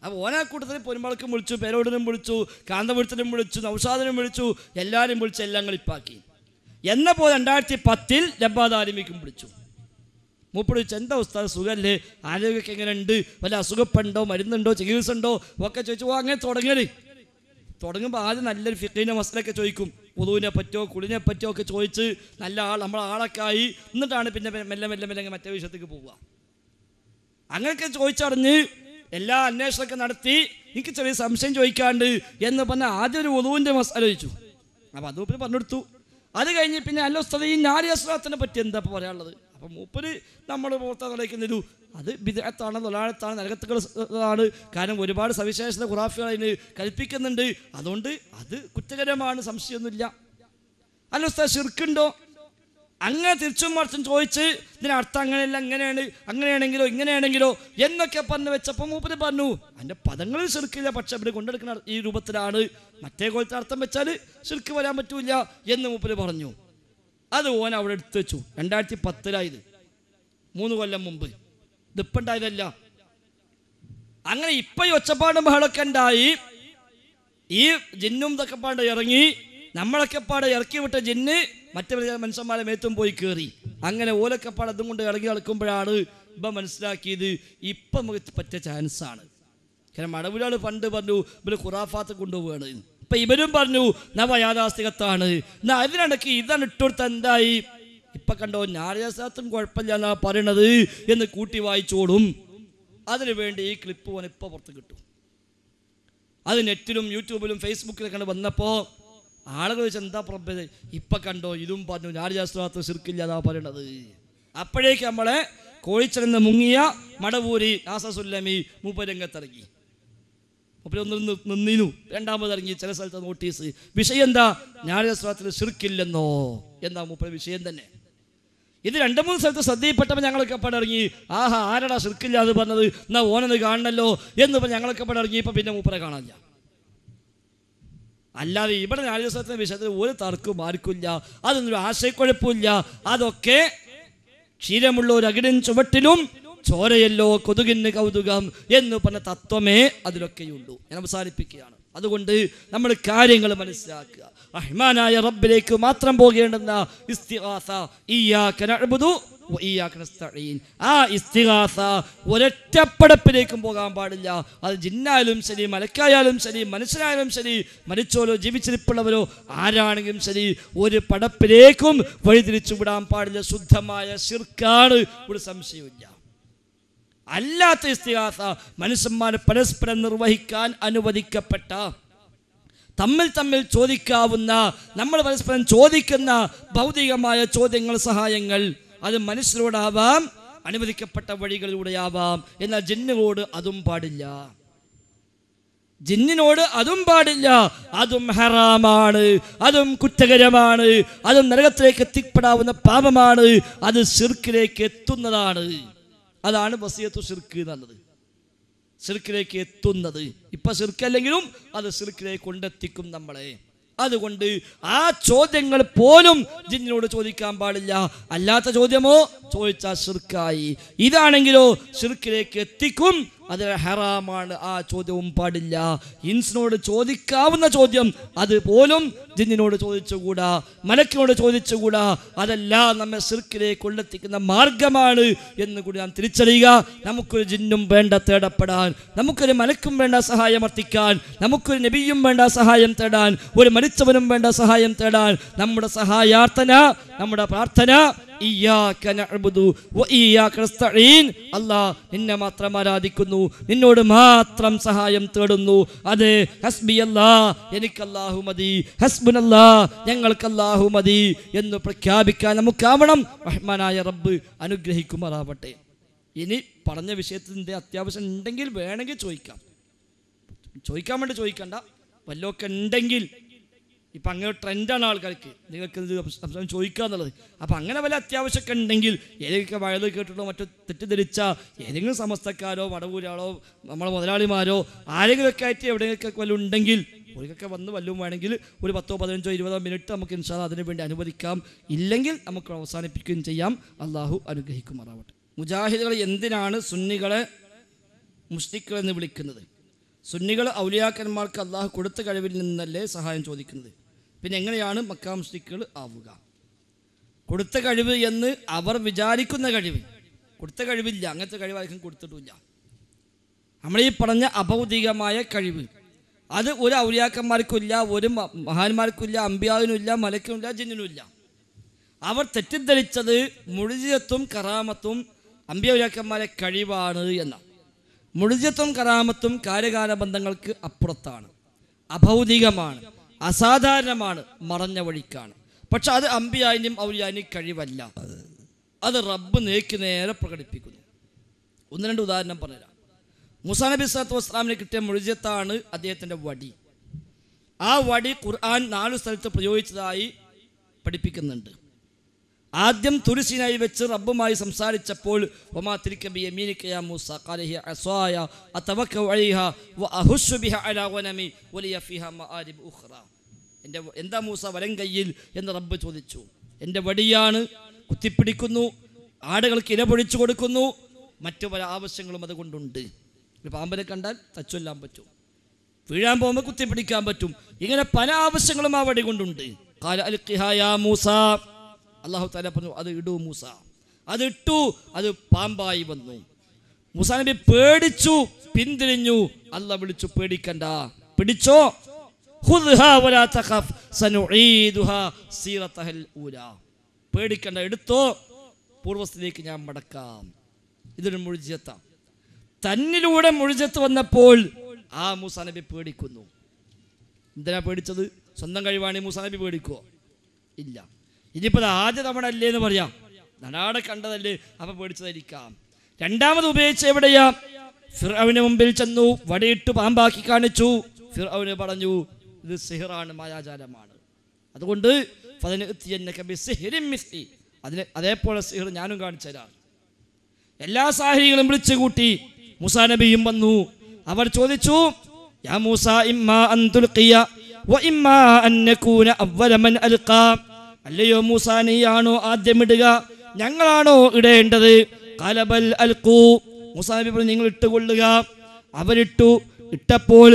S1: അപ്പോൾ ഓനാ കൂട്ടത്തിൽ പൊരുമ്പളക്കും വിളിച്ചു പേരോടിനും വിളിച്ചു കാന്തപുരത്തിനും വിളിച്ചു നൗഷാദിനും വിളിച്ചു എല്ലാവരും വിളിച്ചു എല്ലാം കളിപ്പാക്കി എന്ന പോലെ രണ്ടായിരത്തി പത്തിൽ ലബാദ് ആലിമിക്കും വിളിച്ചു മൂപ്പടി ചോദിച്ചു എന്താ ഉസ്താദ് സുഖമല്ലേ ആരോഗ്യമൊക്കെ എങ്ങനെ ഉണ്ട് വല്ല അസുഖപ്പുണ്ടോ മരുന്നുണ്ടോ ചികിത്സ ഉണ്ടോ ഒക്കെ ചോദിച്ചു ഓ അങ്ങനെ തുടങ്ങല് തുടങ്ങുമ്പോൾ ആദ്യം നല്ലൊരു ഫിക്കീൻ്റെ മസ്സിലൊക്കെ ചോദിക്കും ഉദുവിനെ പറ്റോ കുളിനെ പറ്റോ ഒക്കെ ചോദിച്ച് നല്ല ആൾ നമ്മളെ ആളൊക്കെ ആയി എന്നിട്ടാണ് പിന്നെ മെല്ലെ മെല്ലെ മെല്ലെ മറ്റേ വിഷയത്തേക്ക് പോവുക അങ്ങനെയൊക്കെ ചോദിച്ചറിഞ്ഞ് എല്ലാ അന്വേഷണമൊക്കെ നടത്തി എനിക്ക് ചെറിയ സംശയം ചോദിക്കാണ്ട് എന്ന് പറഞ്ഞാൽ ആദ്യം ഒരു ഉദുവിൻ്റെ മസാല ചോദിച്ചു അപ്പോൾ അത് പിന്നെ പറഞ്ഞെടുത്തു അത് കഴിഞ്ഞ് പിന്നെ അല്ല ഉസ്താദ് ഈ നാരി അസ്ലാത്തിനെ പറ്റി എന്താ ഇപ്പോൾ പറയാനുള്ളത് അപ്പം മൂപ്പര് നമ്മൾ പുറത്താൻ ഒരു അത് വിദേഹത്താണ് തൊലാഴത്താണ് നരകത്തുകളാണ് കാരണം ഒരുപാട് സവിശേഷത ഖുറാഫികൾ അതിന് കൽപ്പിക്കുന്നുണ്ട് അതുകൊണ്ട് അത് കുറ്റകരമാണ് സംശയമൊന്നുമില്ല അല്ല ഉസ്താ ഷിർക്കുണ്ടോ അങ്ങനെ തിരിച്ചും മറിച്ചും ചോദിച്ച് അർത്ഥം അങ്ങനെയല്ല അങ്ങനെയാണ് അങ്ങനെയാണെങ്കിലോ ഇങ്ങനെയാണെങ്കിലോ എന്നൊക്കെ പറഞ്ഞു വെച്ചപ്പോൾ മൂപ്പര് പറഞ്ഞു അതിൻ്റെ പദങ്ങളിൽ ശിർക്കില്ല പക്ഷെ അവര് കൊണ്ടെടുക്കുന്ന ഈ രൂപത്തിലാണ് മറ്റേ കോലത്തെ അർത്ഥം വെച്ചാൽ ശിർക്ക് വരാൻ പറ്റൂല എന്ന് മൂപ്പര് പറഞ്ഞു അത് ഓൻ അവിടെ എടുത്തു വെച്ചു രണ്ടായിരത്തി പത്തിലായത് മൂന്ന് കൊല്ലം മുമ്പ് ഇതിപ്പം അങ്ങനെ ഇപ്പം ഈ ഒച്ചപ്പാടും ബഹളൊക്കെ ഉണ്ടായി ഈ ജിന്നും ഇതൊക്കെ പാടെ ഇറങ്ങി നമ്മളൊക്കെ പാടെ ഇറക്കി വിട്ട ജിന്ന് മറ്റു മനുഷ്യന്മാരെ മേത്തും പോയി കയറി അങ്ങനെ ഓലൊക്കെ പാടെ അതും കൊണ്ട് ഇറങ്ങി നടക്കുമ്പോഴാണ് ഇപ്പം മനസ്സിലാക്കിയത് ഇപ്പം നമുക്ക് പറ്റിയ ചാൻസാണ് കാരണം മടവിലാൾ പണ്ട് പറഞ്ഞു ഇവർ ഖുറാഫാത്ത് കൊണ്ടുപോവുകയാണ് ഇപ്പൊ ഇവരും പറഞ്ഞു നവ യാഥാസ്ഥികത്താണ് എന്നാൽ അതിനിടയ്ക്ക് ഇതാണ് ഇട്ടുകൊടുത്ത എന്തായി ഇപ്പൊ കണ്ടോ ഞായറാഴ്ചത്തും കുഴപ്പമില്ല എന്നാ പറയണത് എന്ന് കൂട്ടി വായിച്ചോടും അതിനു വേണ്ടി ഈ ക്ലിപ്പ് ഓൻ ഇപ്പൊ പുറത്ത് കിട്ടും അത് നെറ്റിലും യൂട്യൂബിലും കണ്ട് വന്നപ്പോൾ ആളുകൾ വെച്ച് എന്താ പ്രഭ്യത ഇപ്പൊ കണ്ടോ ഇതും പറഞ്ഞു ഞായറാഴ്ച ശിർക്കില്ല എന്നാ പറയണത് അപ്പോഴേക്ക് നമ്മളെ കോഴിച്ചെന്ന് മുങ്ങിയ മടവൂരി നാസസുല്ലമി മൂപ്പരംഗത്തിറങ്ങി അപ്പോൾ ഒന്ന് നിന്നു രണ്ടാമത് ഇറങ്ങി ചില സ്ഥലത്ത് നോട്ടീസ് വിഷയം എന്താ ഞാനസ്ത്രത്തിന് ശിർക്കില്ലെന്നോ എന്താ മൂപ്പര വിഷയം തന്നെ ഇത് രണ്ടു മൂന്ന് സ്ഥലത്ത് ശ്രദ്ധയിൽപ്പെട്ടപ്പോൾ ഞങ്ങളൊക്കെ പടറങ്ങി ആഹാ ആരടാ ശിർക്കില്ല എന്ന് പറഞ്ഞത് എന്നാ ഓനെന്ന് കാണണല്ലോ എന്ന് പറഞ്ഞ് ഞങ്ങളൊക്കെ പടറങ്ങി ഇപ്പം പിന്നെ മൂപ്പരെ കാണാനില്ല അല്ലാതെ ഇവിടെ ഞാനസ്ത്രത്തിൻ്റെ വിഷയത്തിൽ ഒരു തർക്കവും ആർക്കില്ല അതൊന്നും ആശയക്കുഴപ്പമില്ല അതൊക്കെ ക്ഷീരമുള്ള ഒരു അകിടൻ ചുവട്ടിലും ചോരയല്ലോ കൊതുകിന് കൗതുകം എന്ന് പറഞ്ഞ തത്വമേ അതിലൊക്കെയുള്ളൂ ഞാൻ അവസാനിപ്പിക്കുകയാണ് അതുകൊണ്ട് നമ്മൾ കാര്യങ്ങൾ മനസ്സിലാക്കുക അഹ്മാനായ റബ്ബിലേക്ക് മാത്രം പോകേണ്ടെന്ന ഇസ്തിഹാസ ആ ഇസ്തിഹാസ ഒരൊറ്റപ്പടപ്പിലേക്കും പോകാൻ പാടില്ല അത് ജിന്നായാലും ശരി മലക്കായാലും ശരി മനുഷ്യനായാലും ശരി മരിച്ചോലോ ജീവിച്ചിരിപ്പുള്ളവരോ ആരാണെങ്കിലും ശരി ഒരു പടപ്പിലേക്കും വഴിതിരിച്ചു വിടാൻ പാടില്ല ശുദ്ധമായ ശിർക്കാണ് ഒരു സംശയമില്ല അല്ലാത്ത ഇസ്തിഹാസ മനുഷ്യന്മാർ പരസ്പരം നിർവഹിക്കാൻ അനുവദിക്കപ്പെട്ട തമ്മിൽ തമ്മിൽ ചോദിക്കാവുന്ന നമ്മൾ പരസ്പരം ചോദിക്കുന്ന ഭൗതികമായ ചോദ്യങ്ങൾ സഹായങ്ങൾ അത് മനുഷ്യരോടാവാം അനുവദിക്കപ്പെട്ട വഴികളിലൂടെയാവാം എന്നാൽ ജിന്നുകളോട് അതും പാടില്ല ജിന്നിനോട് അതും പാടില്ല അതും ഹറാമാണ് അതും കുറ്റകരമാണ് അതും നരകത്തിലേക്ക് എത്തിപ്പെടാവുന്ന പാപമാണ് അത് സിർക്കിലേക്ക് എത്തുന്നതാണ് അതാണ് വസീയത്തു ഷിർക്ക് എന്നുള്ളത് സിർക്കിലേക്ക് എത്തുന്നത് ഇപ്പം അല്ലെങ്കിലും അത് സിർക്കിലേക്ക് കൊണ്ടെത്തിക്കും നമ്മളെ അതുകൊണ്ട് ആ ചോദ്യങ്ങൾ പോലും ജിന്നിനോട് ചോദിക്കാൻ പാടില്ല അല്ലാത്ത ചോദ്യമോ ചോദിച്ചാൽ സിർക്കായി ഇതാണെങ്കിലോ സിർക്കിലേക്ക് എത്തിക്കും അത് ഹറാമാണ് ആ ചോദ്യവും പാടില്ല ഇൻസിനോട് ചോദിക്കാവുന്ന ചോദ്യം അത് പോലും ജിന്നിനോട് ചോദിച്ചുകൂടാ മലക്കിനോട് ചോദിച്ചുകൂടാ അതല്ല നമ്മെ സിർക്കിലേക്ക് കൊള്ളെത്തിക്കുന്ന മാർഗമാണ് എന്ന് കൂടി നാം തിരിച്ചറിയുക നമുക്കൊരു ജിന്നും വേണ്ട തേടപ്പെടാൻ നമുക്കൊരു മലക്കും വേണ്ട സഹായം അർത്ഥിക്കാൻ നമുക്കൊരു നബിയും വേണ്ട സഹായം തേടാൻ ഒരു മരിച്ചവനും വേണ്ട സഹായം തേടാൻ നമ്മുടെ സഹായാർത്ഥന നമ്മുടെ പ്രാർത്ഥന അല്ലാ നിന്നെ മാത്രം ആരാധിക്കുന്നു നിന്നോട് മാത്രം സഹായം തേടുന്നു അതെ ഹസ്ബി അല്ലാ എനിക്ക് അല്ലാഹു മതി ഹസ്ബുനല്ലാ ഞങ്ങൾക്ക് അല്ലാഹു മതി എന്ന് പ്രഖ്യാപിക്കാൻ നമുക്കാവണം റഹ്മാനായ റബ്ബ് അനുഗ്രഹിക്കുമാറാവട്ടെ ഇനി പറഞ്ഞ വിഷയത്തിൻ്റെ അത്യാവശ്യം ഉണ്ടെങ്കിൽ വേണമെങ്കിൽ ചോദിക്കാം ചോദിക്കാൻ വേണ്ടി ചോദിക്കണ്ട വല്ലതൊക്കെ ഉണ്ടെങ്കിൽ ഇപ്പം അങ്ങനെ ട്രെൻഡാണ് ആൾക്കാർക്ക് നിങ്ങൾക്ക് ഇത് സംസാരം ചോദിക്കുക എന്നുള്ളത് അപ്പം അങ്ങനെ വല്ല അത്യാവശ്യമൊക്കെ ഉണ്ടെങ്കിൽ ഏതൊക്കെ വയല് കേട്ടിട്ടോ മറ്റോ തെറ്റിദ്ധരിച്ച ഏതെങ്കിലും സമസ്തക്കാരോ വടവൂരാളോ നമ്മളെ മുതലാളിമാരോ ആരെങ്കിലുമൊക്കെ ആയിട്ട് എവിടെയൊക്കെ വല്ലതും ഉണ്ടെങ്കിൽ ഒരിക്കൊക്കെ വന്ന് വല്ലതും വേണമെങ്കിൽ ഒരു പത്തോ പതിനഞ്ചോ ഇരുപതോ മിനിറ്റ് നമുക്ക് ഇൻഷാദ് അതിനു വേണ്ടി അനുവദിക്കാം ഇല്ലെങ്കിൽ നമുക്ക് അവസാനിപ്പിക്കുകയും ചെയ്യാം അള്ളാഹു അനുഗ്രഹിക്കുമാറാവട്ടെ മുജാഹിദുകൾ എന്തിനാണ് സുന്നികളെ മുസ്ലിക്കുകൾ എന്ന് വിളിക്കുന്നത് സുന്നികൾ ഔലിയാക്കന്മാർക്ക് അള്ളാഹു കൊടുത്ത കഴിവിൽ നിന്നല്ലേ സഹായം ചോദിക്കുന്നത് പിന്നെ എങ്ങനെയാണ് മക്കാം സ്ത്രീകൾ ആവുക കൊടുത്ത കഴിവ് എന്ന് അവർ വിചാരിക്കുന്ന കഴിവ് കൊടുത്ത കഴിവില്ല അങ്ങനത്തെ കഴിവ് അധികം കൊടുത്തിട്ടില്ല നമ്മൾ ഈ പറഞ്ഞ അഭൗതികമായ കഴിവ് അത് ഒരു ഔലിയാക്കന്മാർക്കുമില്ല ഒരു മഹാന്മാർക്കുമില്ല അമ്പ്യാവിനുമില്ല മലക്കുമില്ല ജിന്നിനുമില്ല അവർ തെറ്റിദ്ധരിച്ചത് മുഴുജിയത്തും കറാമത്തും അമ്പ്യ ഔലിയാക്കന്മാരെ കഴിവാണ് എന്നാണ് മുഴുജത്വം കരാമത്തും കാര്യകാല ബന്ധങ്ങൾക്ക് അപ്പുറത്താണ് അഭൗതികമാണ് അസാധാരണമാണ് മറഞ്ഞ വഴിക്കാണ് പക്ഷെ അത് അമ്പിയാനും ഔലിയാനും കഴിവല്ല അത് റബ്ബ് നേക്ക് നേരെ പ്രകടിപ്പിക്കുന്നു ഒന്ന് രണ്ട് ഉദാഹരണം പറഞ്ഞുതരാം മുസാ നബി സ്വലത്തു വസ്ലാമിന് കിട്ടിയ മുഴുജത്താണ് അദ്ദേഹത്തിൻ്റെ വടി ആ വടി ഖുർആൻ നാല് സ്ഥലത്ത് പ്രയോഗിച്ചതായി പഠിപ്പിക്കുന്നുണ്ട് ആദ്യം തുരിശിനായി വെച്ച് റബ്ബുമായി സംസാരിച്ചപ്പോൾ എൻ്റെ എന്താ മൂസ വലം കയ്യിൽ എന്ന് റബ്ബ് ചോദിച്ചു എൻ്റെ വടിയാണ് കുത്തിപ്പിടിക്കുന്നു ആടുകൾക്ക് ഇര പൊഴിച്ചു കൊടുക്കുന്നു മറ്റു പല ആവശ്യങ്ങളും അതുകൊണ്ടുണ്ട് ഒരു പാമ്പനെ കണ്ടാൽ തച്ചൊല്ലാൻ പറ്റും വീഴാൻ പോകുമ്പോൾ കുത്തിപ്പിടിക്കാൻ പറ്റും ഇങ്ങനെ പല ആവശ്യങ്ങളും ആ വടി കൊണ്ടുണ്ട് കാല അൽക്കിഹായ മൂസ അള്ളാഹു തല പറഞ്ഞു അത് ഇടൂ മൂസ അതിട്ടു അത് പാമ്പായി വന്നു മൂസ നബി പേടിച്ചു പിന്തിരിഞ്ഞു അല്ല വിളിച്ചു പേടിക്കണ്ട പിടിച്ചോ പേടിക്കണ്ട എടുത്തോ പൂർവസ്ഥയിലേക്ക് ഞാൻ മടക്കാം ഇതൊരു മുഴുജത്ത തന്നിലൂടെ മുഴുജത്ത് വന്നപ്പോൾ ആ മൂസ നബി പേടിക്കുന്നു എന്തിനാ പേടിച്ചത് സ്വന്തം കഴിവാണ് മൂസ നബി പേടിക്കോ ഇല്ല ഇനിയിപ്പോൾ അത് ആദ്യ തവണ അല്ലേ എന്ന് പറയാം നടാടെ കണ്ടതല്ലേ അപ്പം പേടിച്ചതായിരിക്കാം രണ്ടാമത് ഉപയോഗിച്ച് എവിടെയാ ഫിർഅവിന് മുമ്പിൽ ചെന്നു വടയിട്ട് പാമ്പാക്കി കാണിച്ചു ഫിർഅവിന് പറഞ്ഞു ഇത് സിഹിറാണ് മായാചാരമാണ് അതുകൊണ്ട് അതിന് അതേപോലെ സിഹിർ ഞാനും കാണിച്ചു തരാം എല്ലാ സാഹചര്യങ്ങളും വിളിച്ചു കൂട്ടി മൂസാ നബിയും വന്നു അവർ ചോദിച്ചു യാ മൂസ ഇമ്മ അൻ തുൽഖിയ വ ഇമ്മ അൻ നകൂന അവ്വല മൻ അൽഖാ അല്ലയോ മൂസാനിയാണോ ആദ്യം ഇടുക ഞങ്ങളാണോ ഇടേണ്ടത് കലബൽ അൽക്കൂ മൂസ പറഞ്ഞു നിങ്ങൾ ഇട്ടുകൊള്ളുക അവരിട്ടു ഇട്ടപ്പോൾ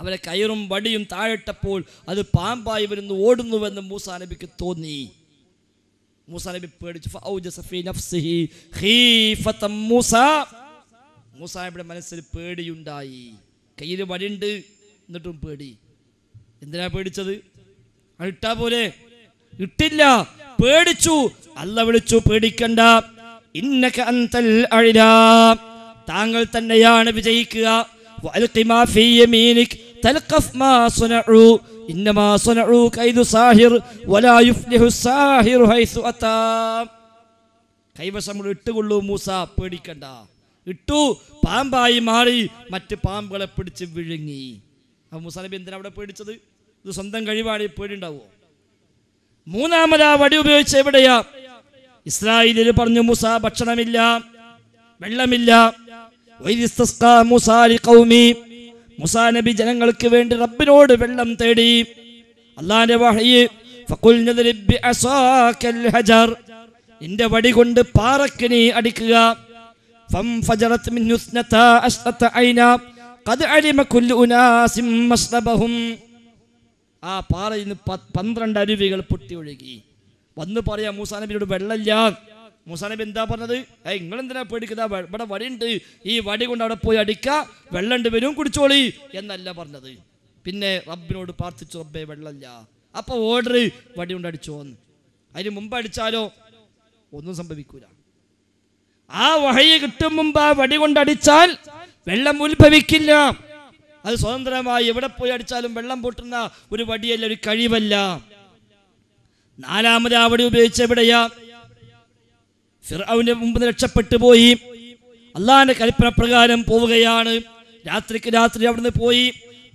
S1: അവരെ കയറും വടിയും താഴെട്ടപ്പോൾ അത് പാമ്പായി വരുന്നു ഓടുന്നുവെന്ന് മൂസാ നബിക്ക് തോന്നി മൂസാ നബി പേടിച്ചു മൂസായുടെ മനസ്സിൽ പേടിയുണ്ടായി കയ്യിൽ വടിയുണ്ട് എന്നിട്ടും പേടി എന്തിനാ പേടിച്ചത് ഇട്ടാ പോലെ ഇട്ടില്ല പേടിച്ചു അല്ല വിളിച്ചു പേടിക്കണ്ട ഇന്നക അന്തൽ അഴില താങ്കൾ തന്നെയാണ് വിജയിക്കുക കൈവശം ഇട്ടുകൊള്ളൂ മൂസ പേടിക്കണ്ട ഇട്ടു പാമ്പായി മാറി മറ്റ് പാമ്പുകളെ പിടിച്ച് വിഴുങ്ങി അപ്പൊ മുസാനബി എന്തിനാണ് അവിടെ പേടിച്ചത് ഇത് സ്വന്തം കഴിവാണ് ഈ പേടിയുണ്ടാവുമോ മൂന്നാമത് ആ വടി ഉപയോഗിച്ച് എവിടെയാ ഇസ്രായേലിൽ പറഞ്ഞു മുസ ഭക്ഷണമില്ല വെള്ളമില്ല നബി ജനങ്ങൾക്ക് വേണ്ടി റബ്ബിനോട് വെള്ളം തേടി അള്ളാന്റെ വടി കൊണ്ട് പാറക്കിനി അടിക്കുക فانفجرت منه اثنتا عشرة عينا قد علم كل أناس مشربهم ആ പാറയിൽ നിന്ന് പന്ത്രണ്ട് അരുവികൾ പൊട്ടി ഒഴുകി വന്ന് പറയാ മൂസാ നബിയോട് വെള്ളമില്ല മൂസാ നബി എന്താ പറഞ്ഞത് ഏ നിങ്ങൾ എന്തിനാ പേടിക്കുന്ന ഇവിടെ വടിയുണ്ട് ഈ വടി കൊണ്ട് അവിടെ പോയി അടിക്ക വെള്ളമുണ്ട് വരും കുടിച്ചോളി എന്നല്ല പറഞ്ഞത് പിന്നെ റബ്ബിനോട് പ്രാർത്ഥിച്ചു റബ്ബേ വെള്ളമില്ല അപ്പോൾ ഓർഡർ വടി കൊണ്ട് അടിച്ചോന്ന് അതിന് മുമ്പ് അടിച്ചാലോ ഒന്നും സംഭവിക്കൂല ആ വഹയ് കിട്ടും മുമ്പ് ആ വടി കൊണ്ടടിച്ചാൽ വെള്ളം ഉത്ഭവിക്കില്ല അത് സ്വതന്ത്രമായി എവിടെ പോയി അടിച്ചാലും വെള്ളം പൊട്ടുന്ന ഒരു വടിയല്ല ഒരു കഴിവല്ല നാലാമത് ആ വടി ഉപയോഗിച്ച് എവിടെയാ ഫിറാവിന്റെ മുമ്പ് രക്ഷപ്പെട്ടു പോയി അല്ലാഹുവിന്റെ കൽപ്പന പ്രകാരം പോവുകയാണ് രാത്രിക്ക് രാത്രി അവിടുന്ന് പോയി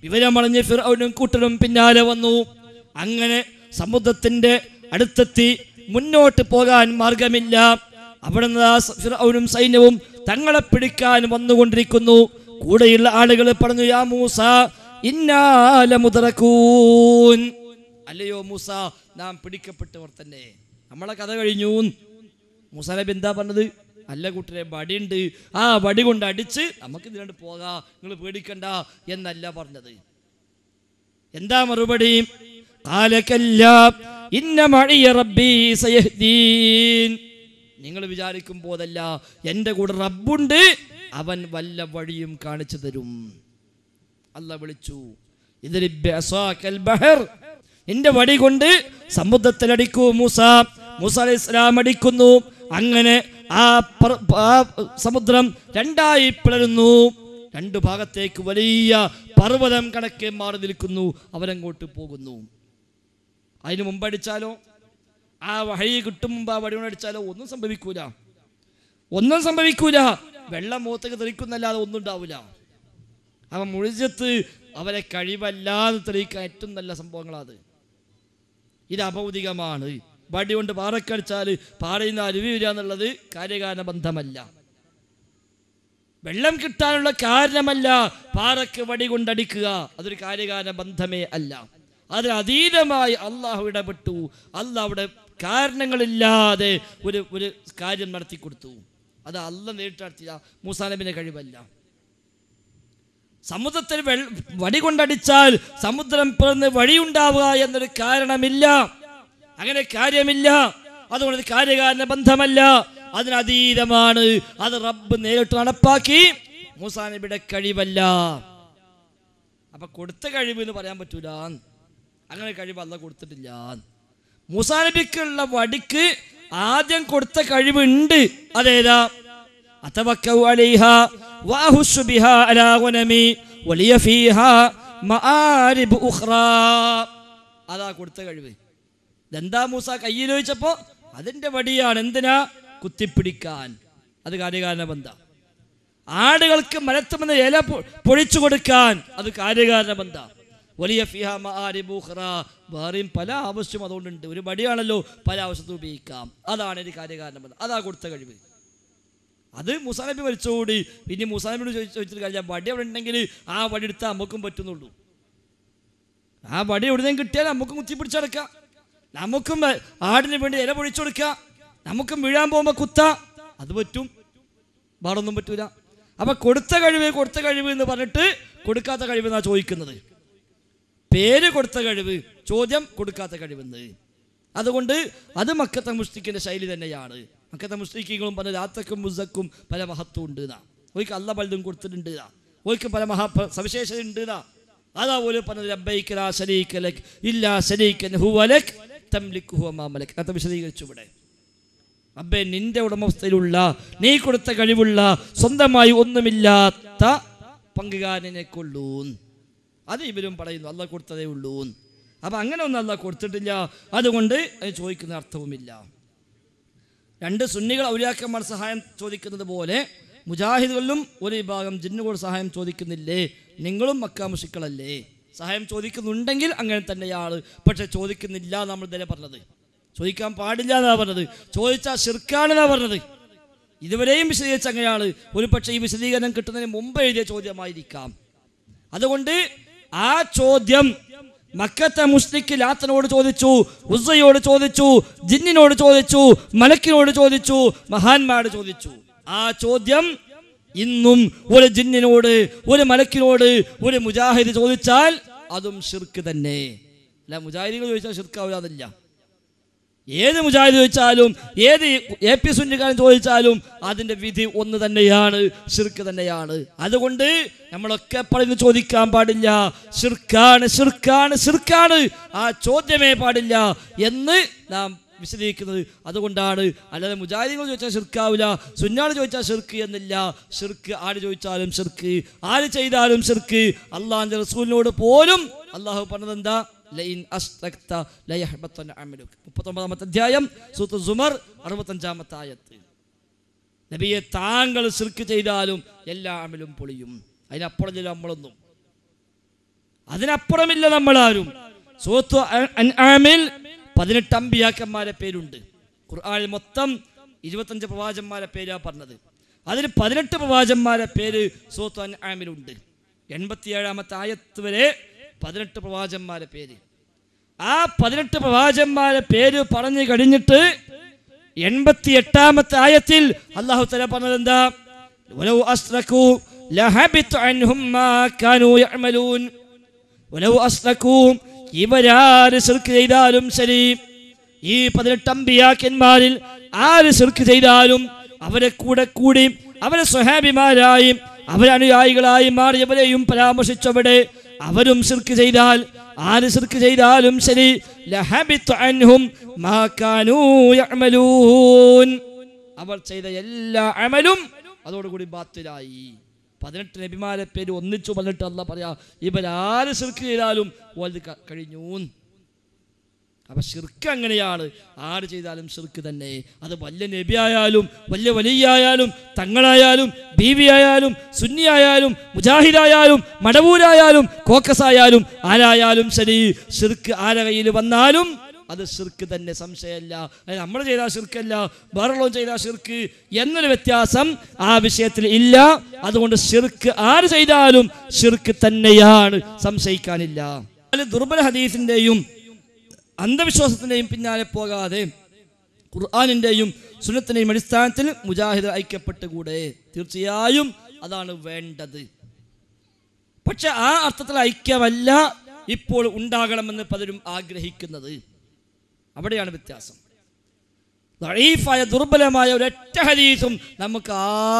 S1: വിവരമറിഞ്ഞ് ഫിർഔനും കൂട്ടരും പിന്നാലെ വന്നു അങ്ങനെ സമുദ്രത്തിന്റെ അടുത്തെത്തി മുന്നോട്ട് പോകാൻ മാർഗമില്ല അവിടെ ഫിറൌനും സൈന്യവും തങ്ങളെ പിടിക്കാൻ വന്നുകൊണ്ടിരിക്കുന്നു കൂടെയുള്ള ആളുകൾ പറഞ്ഞു യാ മൂസ ഇന്നാല മുതറക്കൂൻ അല്ലയോ മൂസ നാം പിടിക്കപ്പെട്ടവർ തന്നെ നമ്മളെ കഥ കഴിഞ്ഞു മൂസ നബി എന്താ പറഞ്ഞത് അല്ല കൂട്ടരെ വടിയുണ്ട് ആ വടി കൊണ്ട് അടിച്ച് നമുക്ക് ഇതിനോട് പോകാം നിങ്ങൾ പേടിക്കണ്ട എന്നല്ല പറഞ്ഞത് എന്താ മറുപടി കാലക്കല്ല ഇന്ന മഴിയ റബ്ബി സയഹ്ദീൻ നിങ്ങൾ വിചാരിക്കും പോലല്ല എൻ്റെ കൂടെ റബ്ബുണ്ട് അവൻ വല്ല വഴിയും കാണിച്ചു തരും അല്ല വിളിച്ചു എന്റെ വടി കൊണ്ട് സമുദ്രത്തിലടിക്കൂ മൂസ മൂസ അലൈഹി ഇസ്ലാം അടിക്കുന്നു അങ്ങനെ ആ സമുദ്രം രണ്ടായി പിളരുന്നു രണ്ടു ഭാഗത്തേക്ക് വലിയ പർവ്വതം കണക്കെ മാറി നിൽക്കുന്നു അവരങ്ങോട്ട് പോകുന്നു അതിനു മുമ്പടിച്ചാലോ ആ വഴി കിട്ടും മുമ്പ് ആ വടി അടിച്ചാലോ ഒന്നും സംഭവിക്കൂല ഒന്നും സംഭവിക്കൂല വെള്ളം മൂത്തേക്ക് തെളിക്കുന്നല്ലാതെ ഒന്നും ഉണ്ടാവില്ല അവ മുഴിച്ചത്ത് അവരെ കഴിവല്ലാതെ തെളിയിക്കാൻ ഏറ്റവും നല്ല സംഭവങ്ങളാത് ഇത് അഭൗതികമാണ് വടി കൊണ്ട് പാറക്കടിച്ചാൽ നിന്ന് അരുവി വരിക എന്നുള്ളത് കാര്യകാരണ ബന്ധമല്ല വെള്ളം കിട്ടാനുള്ള കാരണമല്ല പാറക്ക് വടി കൊണ്ടടിക്കുക അതൊരു കാര്യകാരണ ബന്ധമേ അല്ല അതിനതീതമായി അള്ളാഹു ഇടപെട്ടു അള്ളാഹ് അവിടെ കാരണങ്ങളില്ലാതെ ഒരു ഒരു കാര്യം നടത്തി കൊടുത്തു അത് അല്ല നേരിട്ടടത്തിയ മൂസാനബിൻ്റെ കഴിവല്ല സമുദ്രത്തിൽ വെൾ വടി കൊണ്ടടിച്ചാൽ സമുദ്രം പിറന്ന് വഴിയുണ്ടാവുക എന്നൊരു കാരണമില്ല അങ്ങനെ കാര്യമില്ല അതുകൊണ്ട് കാര്യകാരണ ബന്ധമല്ല അതിനതീതമാണ് അത് റബ്ബ് നേരിട്ട് നടപ്പാക്കി മൂസാനബിയുടെ കഴിവല്ല അപ്പൊ കൊടുത്ത കഴിവ് എന്ന് പറയാൻ പറ്റൂല അങ്ങനെ കഴിവ് അല്ല കൊടുത്തിട്ടില്ല മുസാനബിക്കുള്ള വടിക്ക് ആദ്യം കൊടുത്ത കഴിവുണ്ട് അതേതാ അതാ കൊടുത്ത കഴിവ് ദന്താ മൂസ കയ്യിൽ വെച്ചപ്പോ അതിന്റെ വടിയാണ് എന്തിനാ കുത്തിപ്പിടിക്കാൻ അത് കാര്യകാരണ ബന്ധ ആടുകൾക്ക് മരത്തുമെന്ന് ഇല പൊഴിച്ചു കൊടുക്കാൻ അത് കാര്യകാരണ ബന്ധ വലിയ വേറെയും പല ആവശ്യം അതുകൊണ്ടുണ്ട് ഒരു മടിയാണല്ലോ പല ആവശ്യത്തിൽ ഉപയോഗിക്കാം അതാണ് ഒരു കാര്യകാരണം അതാ കൊടുത്ത കഴിവ് അത് മുസാനബി വലിച്ചുകൂടി പിന്നെ മുസാനബിനോട് ചോദിച്ചിട്ട് കഴിഞ്ഞാൽ വടി അവിടെ ഉണ്ടെങ്കിൽ ആ വടി എടുത്താൽ നമുക്കും പറ്റുന്നുള്ളൂ ആ വടി എവിടുന്നേം കിട്ടിയാൽ നമുക്കും കുത്തി പിടിച്ചെടുക്കാം നമുക്കും ആടിന് വേണ്ടി ഇല പൊഴിച്ചെടുക്കാം നമുക്കും വീഴാൻ പോകുമ്പോൾ കുത്താം അത് പറ്റും വേറൊന്നും പറ്റൂല അപ്പൊ കൊടുത്ത കഴിവ് കൊടുത്ത കഴിവ് എന്ന് പറഞ്ഞിട്ട് കൊടുക്കാത്ത കഴിവ് എന്നാണ് ചോദിക്കുന്നത് പേര് കൊടുത്ത കഴിവ് ചോദ്യം കൊടുക്കാത്ത കഴിവെന്ന് അതുകൊണ്ട് അത് മക്കത്ത മുഷ്ടിക്കിൻ്റെ ശൈലി തന്നെയാണ് മക്കത്ത മുഷ്ടിക്കുകളും പല രാത്രക്കും മുസക്കും പല മഹത്വം ഉണ്ട് എന്നാ ഓർക്ക് അല്ല പലതും കൊടുത്തിട്ടുണ്ട് എന്നാ പല മഹാ സവിശേഷത ഉണ്ട് എന്നാ അതാ ഒരു പറഞ്ഞത് വിശദീകരിച്ചു ഇവിടെ അബ്ബെ നിന്റെ ഉടമസ്ഥയിലുള്ള നീ കൊടുത്ത കഴിവുള്ള സ്വന്തമായി ഒന്നുമില്ലാത്ത പങ്കുകാരനെ കൊള്ളൂന്ന് അത് ഇവരും പറയുന്നു അല്ല കൊടുത്തതേ ഉള്ളൂ അപ്പം അങ്ങനെ ഒന്നും അല്ല കൊടുത്തിട്ടില്ല അതുകൊണ്ട് അത് ചോദിക്കുന്ന അർത്ഥവുമില്ല രണ്ട് സുന്നികൾ ഔലിയാക്കന്മാർ സഹായം ചോദിക്കുന്നത് പോലെ മുജാഹിദുകളിലും ഒരു വിഭാഗം ജിന്നുകൂടെ സഹായം ചോദിക്കുന്നില്ലേ നിങ്ങളും മക്കാമുഷിക്കളല്ലേ സഹായം ചോദിക്കുന്നുണ്ടെങ്കിൽ അങ്ങനെ തന്നെയാൾ പക്ഷെ ചോദിക്കുന്നില്ല നമ്മൾ തന്നെ പറഞ്ഞത് ചോദിക്കാൻ പാടില്ല എന്നാ പറഞ്ഞത് ചോദിച്ചാൽ ഷിർക്കാണെന്നാണ് പറഞ്ഞത് ഇതുവരെയും വിശദീകരിച്ച അങ്ങനെയാണ് ഒരു പക്ഷേ ഈ വിശദീകരണം കിട്ടുന്നതിന് മുമ്പ് എഴുതിയ ചോദ്യമായിരിക്കാം അതുകൊണ്ട് ആ ചോദ്യം മക്കത്തെ മുസ്ലിക്ക് ലാത്തനോട് ചോദിച്ചു ഉസയോട് ചോദിച്ചു ജിന്നിനോട് ചോദിച്ചു മലക്കിനോട് ചോദിച്ചു മഹാന്മാരോട് ചോദിച്ചു ആ ചോദ്യം ഇന്നും ഒരു ജിന്നിനോട് ഒരു മലക്കിനോട് ഒരു മുജാഹിദ് ചോദിച്ചാൽ അതും ഷിർക്ക് തന്നെ അല്ല മുജാഹിദികൾ ചോദിച്ചാൽ ഷിർക്കാവില്ല അതല്ല ഏത് മുജാഹിദ് ചോദിച്ചാലും ഏത് എ പി സുന്നിക്കാരൻ ചോദിച്ചാലും അതിന്റെ വിധി ഒന്ന് തന്നെയാണ് ഷിർക്ക് തന്നെയാണ് അതുകൊണ്ട് നമ്മളൊക്കെ പറയുന്നു ചോദിക്കാൻ പാടില്ല ഷിർക്കാണ് ഷിർക്കാണ് ഷിർക്കാണ് ആ ചോദ്യമേ പാടില്ല എന്ന് നാം വിശദീകരിക്കുന്നത് അതുകൊണ്ടാണ് അല്ലാതെ മുജാഹിദികൾ ചോദിച്ചാൽ ഷിർക്കാവില്ല സുന്നാണ് ചോദിച്ചാൽ ഷിർക്ക് എന്നില്ല ഷിർക്ക് ആര് ചോദിച്ചാലും ഷിർക്ക് ആര് ചെയ്താലും ഷിർക്ക് അള്ളാഹിൻ്റെ റസൂലിനോട് പോലും അള്ളാഹു പറഞ്ഞത് എന്താ മുപ്പത്തൊമ്പതാമത്തെ അധ്യായം സൂത്ത് സുമർ അറുപത്തഞ്ചാമത്തെ ആയത്ത് നബിയെ താങ്കൾ സിർക്ക് ചെയ്താലും എല്ലാ അമലും പൊളിയും അതിനപ്പുറമില്ല നമ്മളൊന്നും അതിനപ്പുറമില്ല നമ്മളാരും സൂത്ത് അൻആമിൽ പതിനെട്ട് അമ്പിയാക്കന്മാരെ പേരുണ്ട് ഖുർആാനിൽ മൊത്തം ഇരുപത്തഞ്ച് പ്രവാചന്മാരെ പേരാണ് പറഞ്ഞത് അതിൽ പതിനെട്ട് പ്രവാചന്മാരെ പേര് സൂത്ത് അൻആമിലുണ്ട് എൺപത്തിയേഴാമത്തെ ആയത്ത് വരെ പതിനെട്ട് പ്രവാചന്മാരെ പേര് ആ പതിനെട്ട് പ്രവാചന്മാരെ പേര് പറഞ്ഞു കഴിഞ്ഞിട്ട് എൺപത്തി എട്ടാമത്തെ ആയത്തിൽ അള്ളാഹു തല പറഞ്ഞത് എന്താ ഇവരാര് സിർക്ക് ചെയ്താലും ശരി ഈ പതിനെട്ട് അമ്പിയാക്കന്മാരിൽ ആര് സിർക്ക് ചെയ്താലും അവരെ കൂടെ കൂടി അവരെ സ്വഹാബിമാരായും അവരനുയായികളായി മാറിയവരെയും പരാമർശിച്ചവിടെ അവരും ശിർക്ക് ചെയ്താൽ ആര് ശിർക്ക് ചെയ്താലും ശരി അവർ ചെയ്ത എല്ലാ അമലും അതോടുകൂടി ബാത്തിലായി പതിനെട്ട് നബിമാരെ പേര് ഒന്നിച്ചു പറഞ്ഞിട്ട് അല്ല പറയാ ഇവരാര് ശിർക്ക് ചെയ്താലും കഴിഞ്ഞു അപ്പം ഷിർക്ക് അങ്ങനെയാണ് ആര് ചെയ്താലും ഷിർക്ക് തന്നെ അത് വലിയ നബിയായാലും വലിയ വലിയായാലും തങ്ങളായാലും ബീവിയായാലും സുന്നിയായാലും മുജാഹിദായാലും മടവൂരായാലും കോക്കസായാലും ആരായാലും ശരി ഷിർക്ക് ആര കയ്യിൽ വന്നാലും അത് ഷിർക്ക് തന്നെ സംശയമല്ല നമ്മൾ ചെയ്താൽ ഷിർക്കല്ല വേറെള്ളവൻ ചെയ്താൽ ഷിർക്ക് എന്നൊരു വ്യത്യാസം ആ വിഷയത്തിൽ ഇല്ല അതുകൊണ്ട് ഷിർക്ക് ആര് ചെയ്താലും ഷിർക്ക് തന്നെയാണ് സംശയിക്കാനില്ല ദുർബല ഹദീസിന്റെയും അന്ധവിശ്വാസത്തിൻ്റെയും പിന്നാലെ പോകാതെ ഖുർആാനിൻ്റെയും സുനത്തിൻ്റെയും അടിസ്ഥാനത്തിൽ മുജാഹിദ് ഐക്യപ്പെട്ടുകൂടെ തീർച്ചയായും അതാണ് വേണ്ടത് പക്ഷെ ആ അർത്ഥത്തിൽ ഐക്യമല്ല ഇപ്പോൾ ഉണ്ടാകണമെന്ന് പലരും ആഗ്രഹിക്കുന്നത് അവിടെയാണ് വ്യത്യാസം ദഴീഫായ ദുർബലമായ ഒരൊറ്റ ഹരീസും നമുക്ക്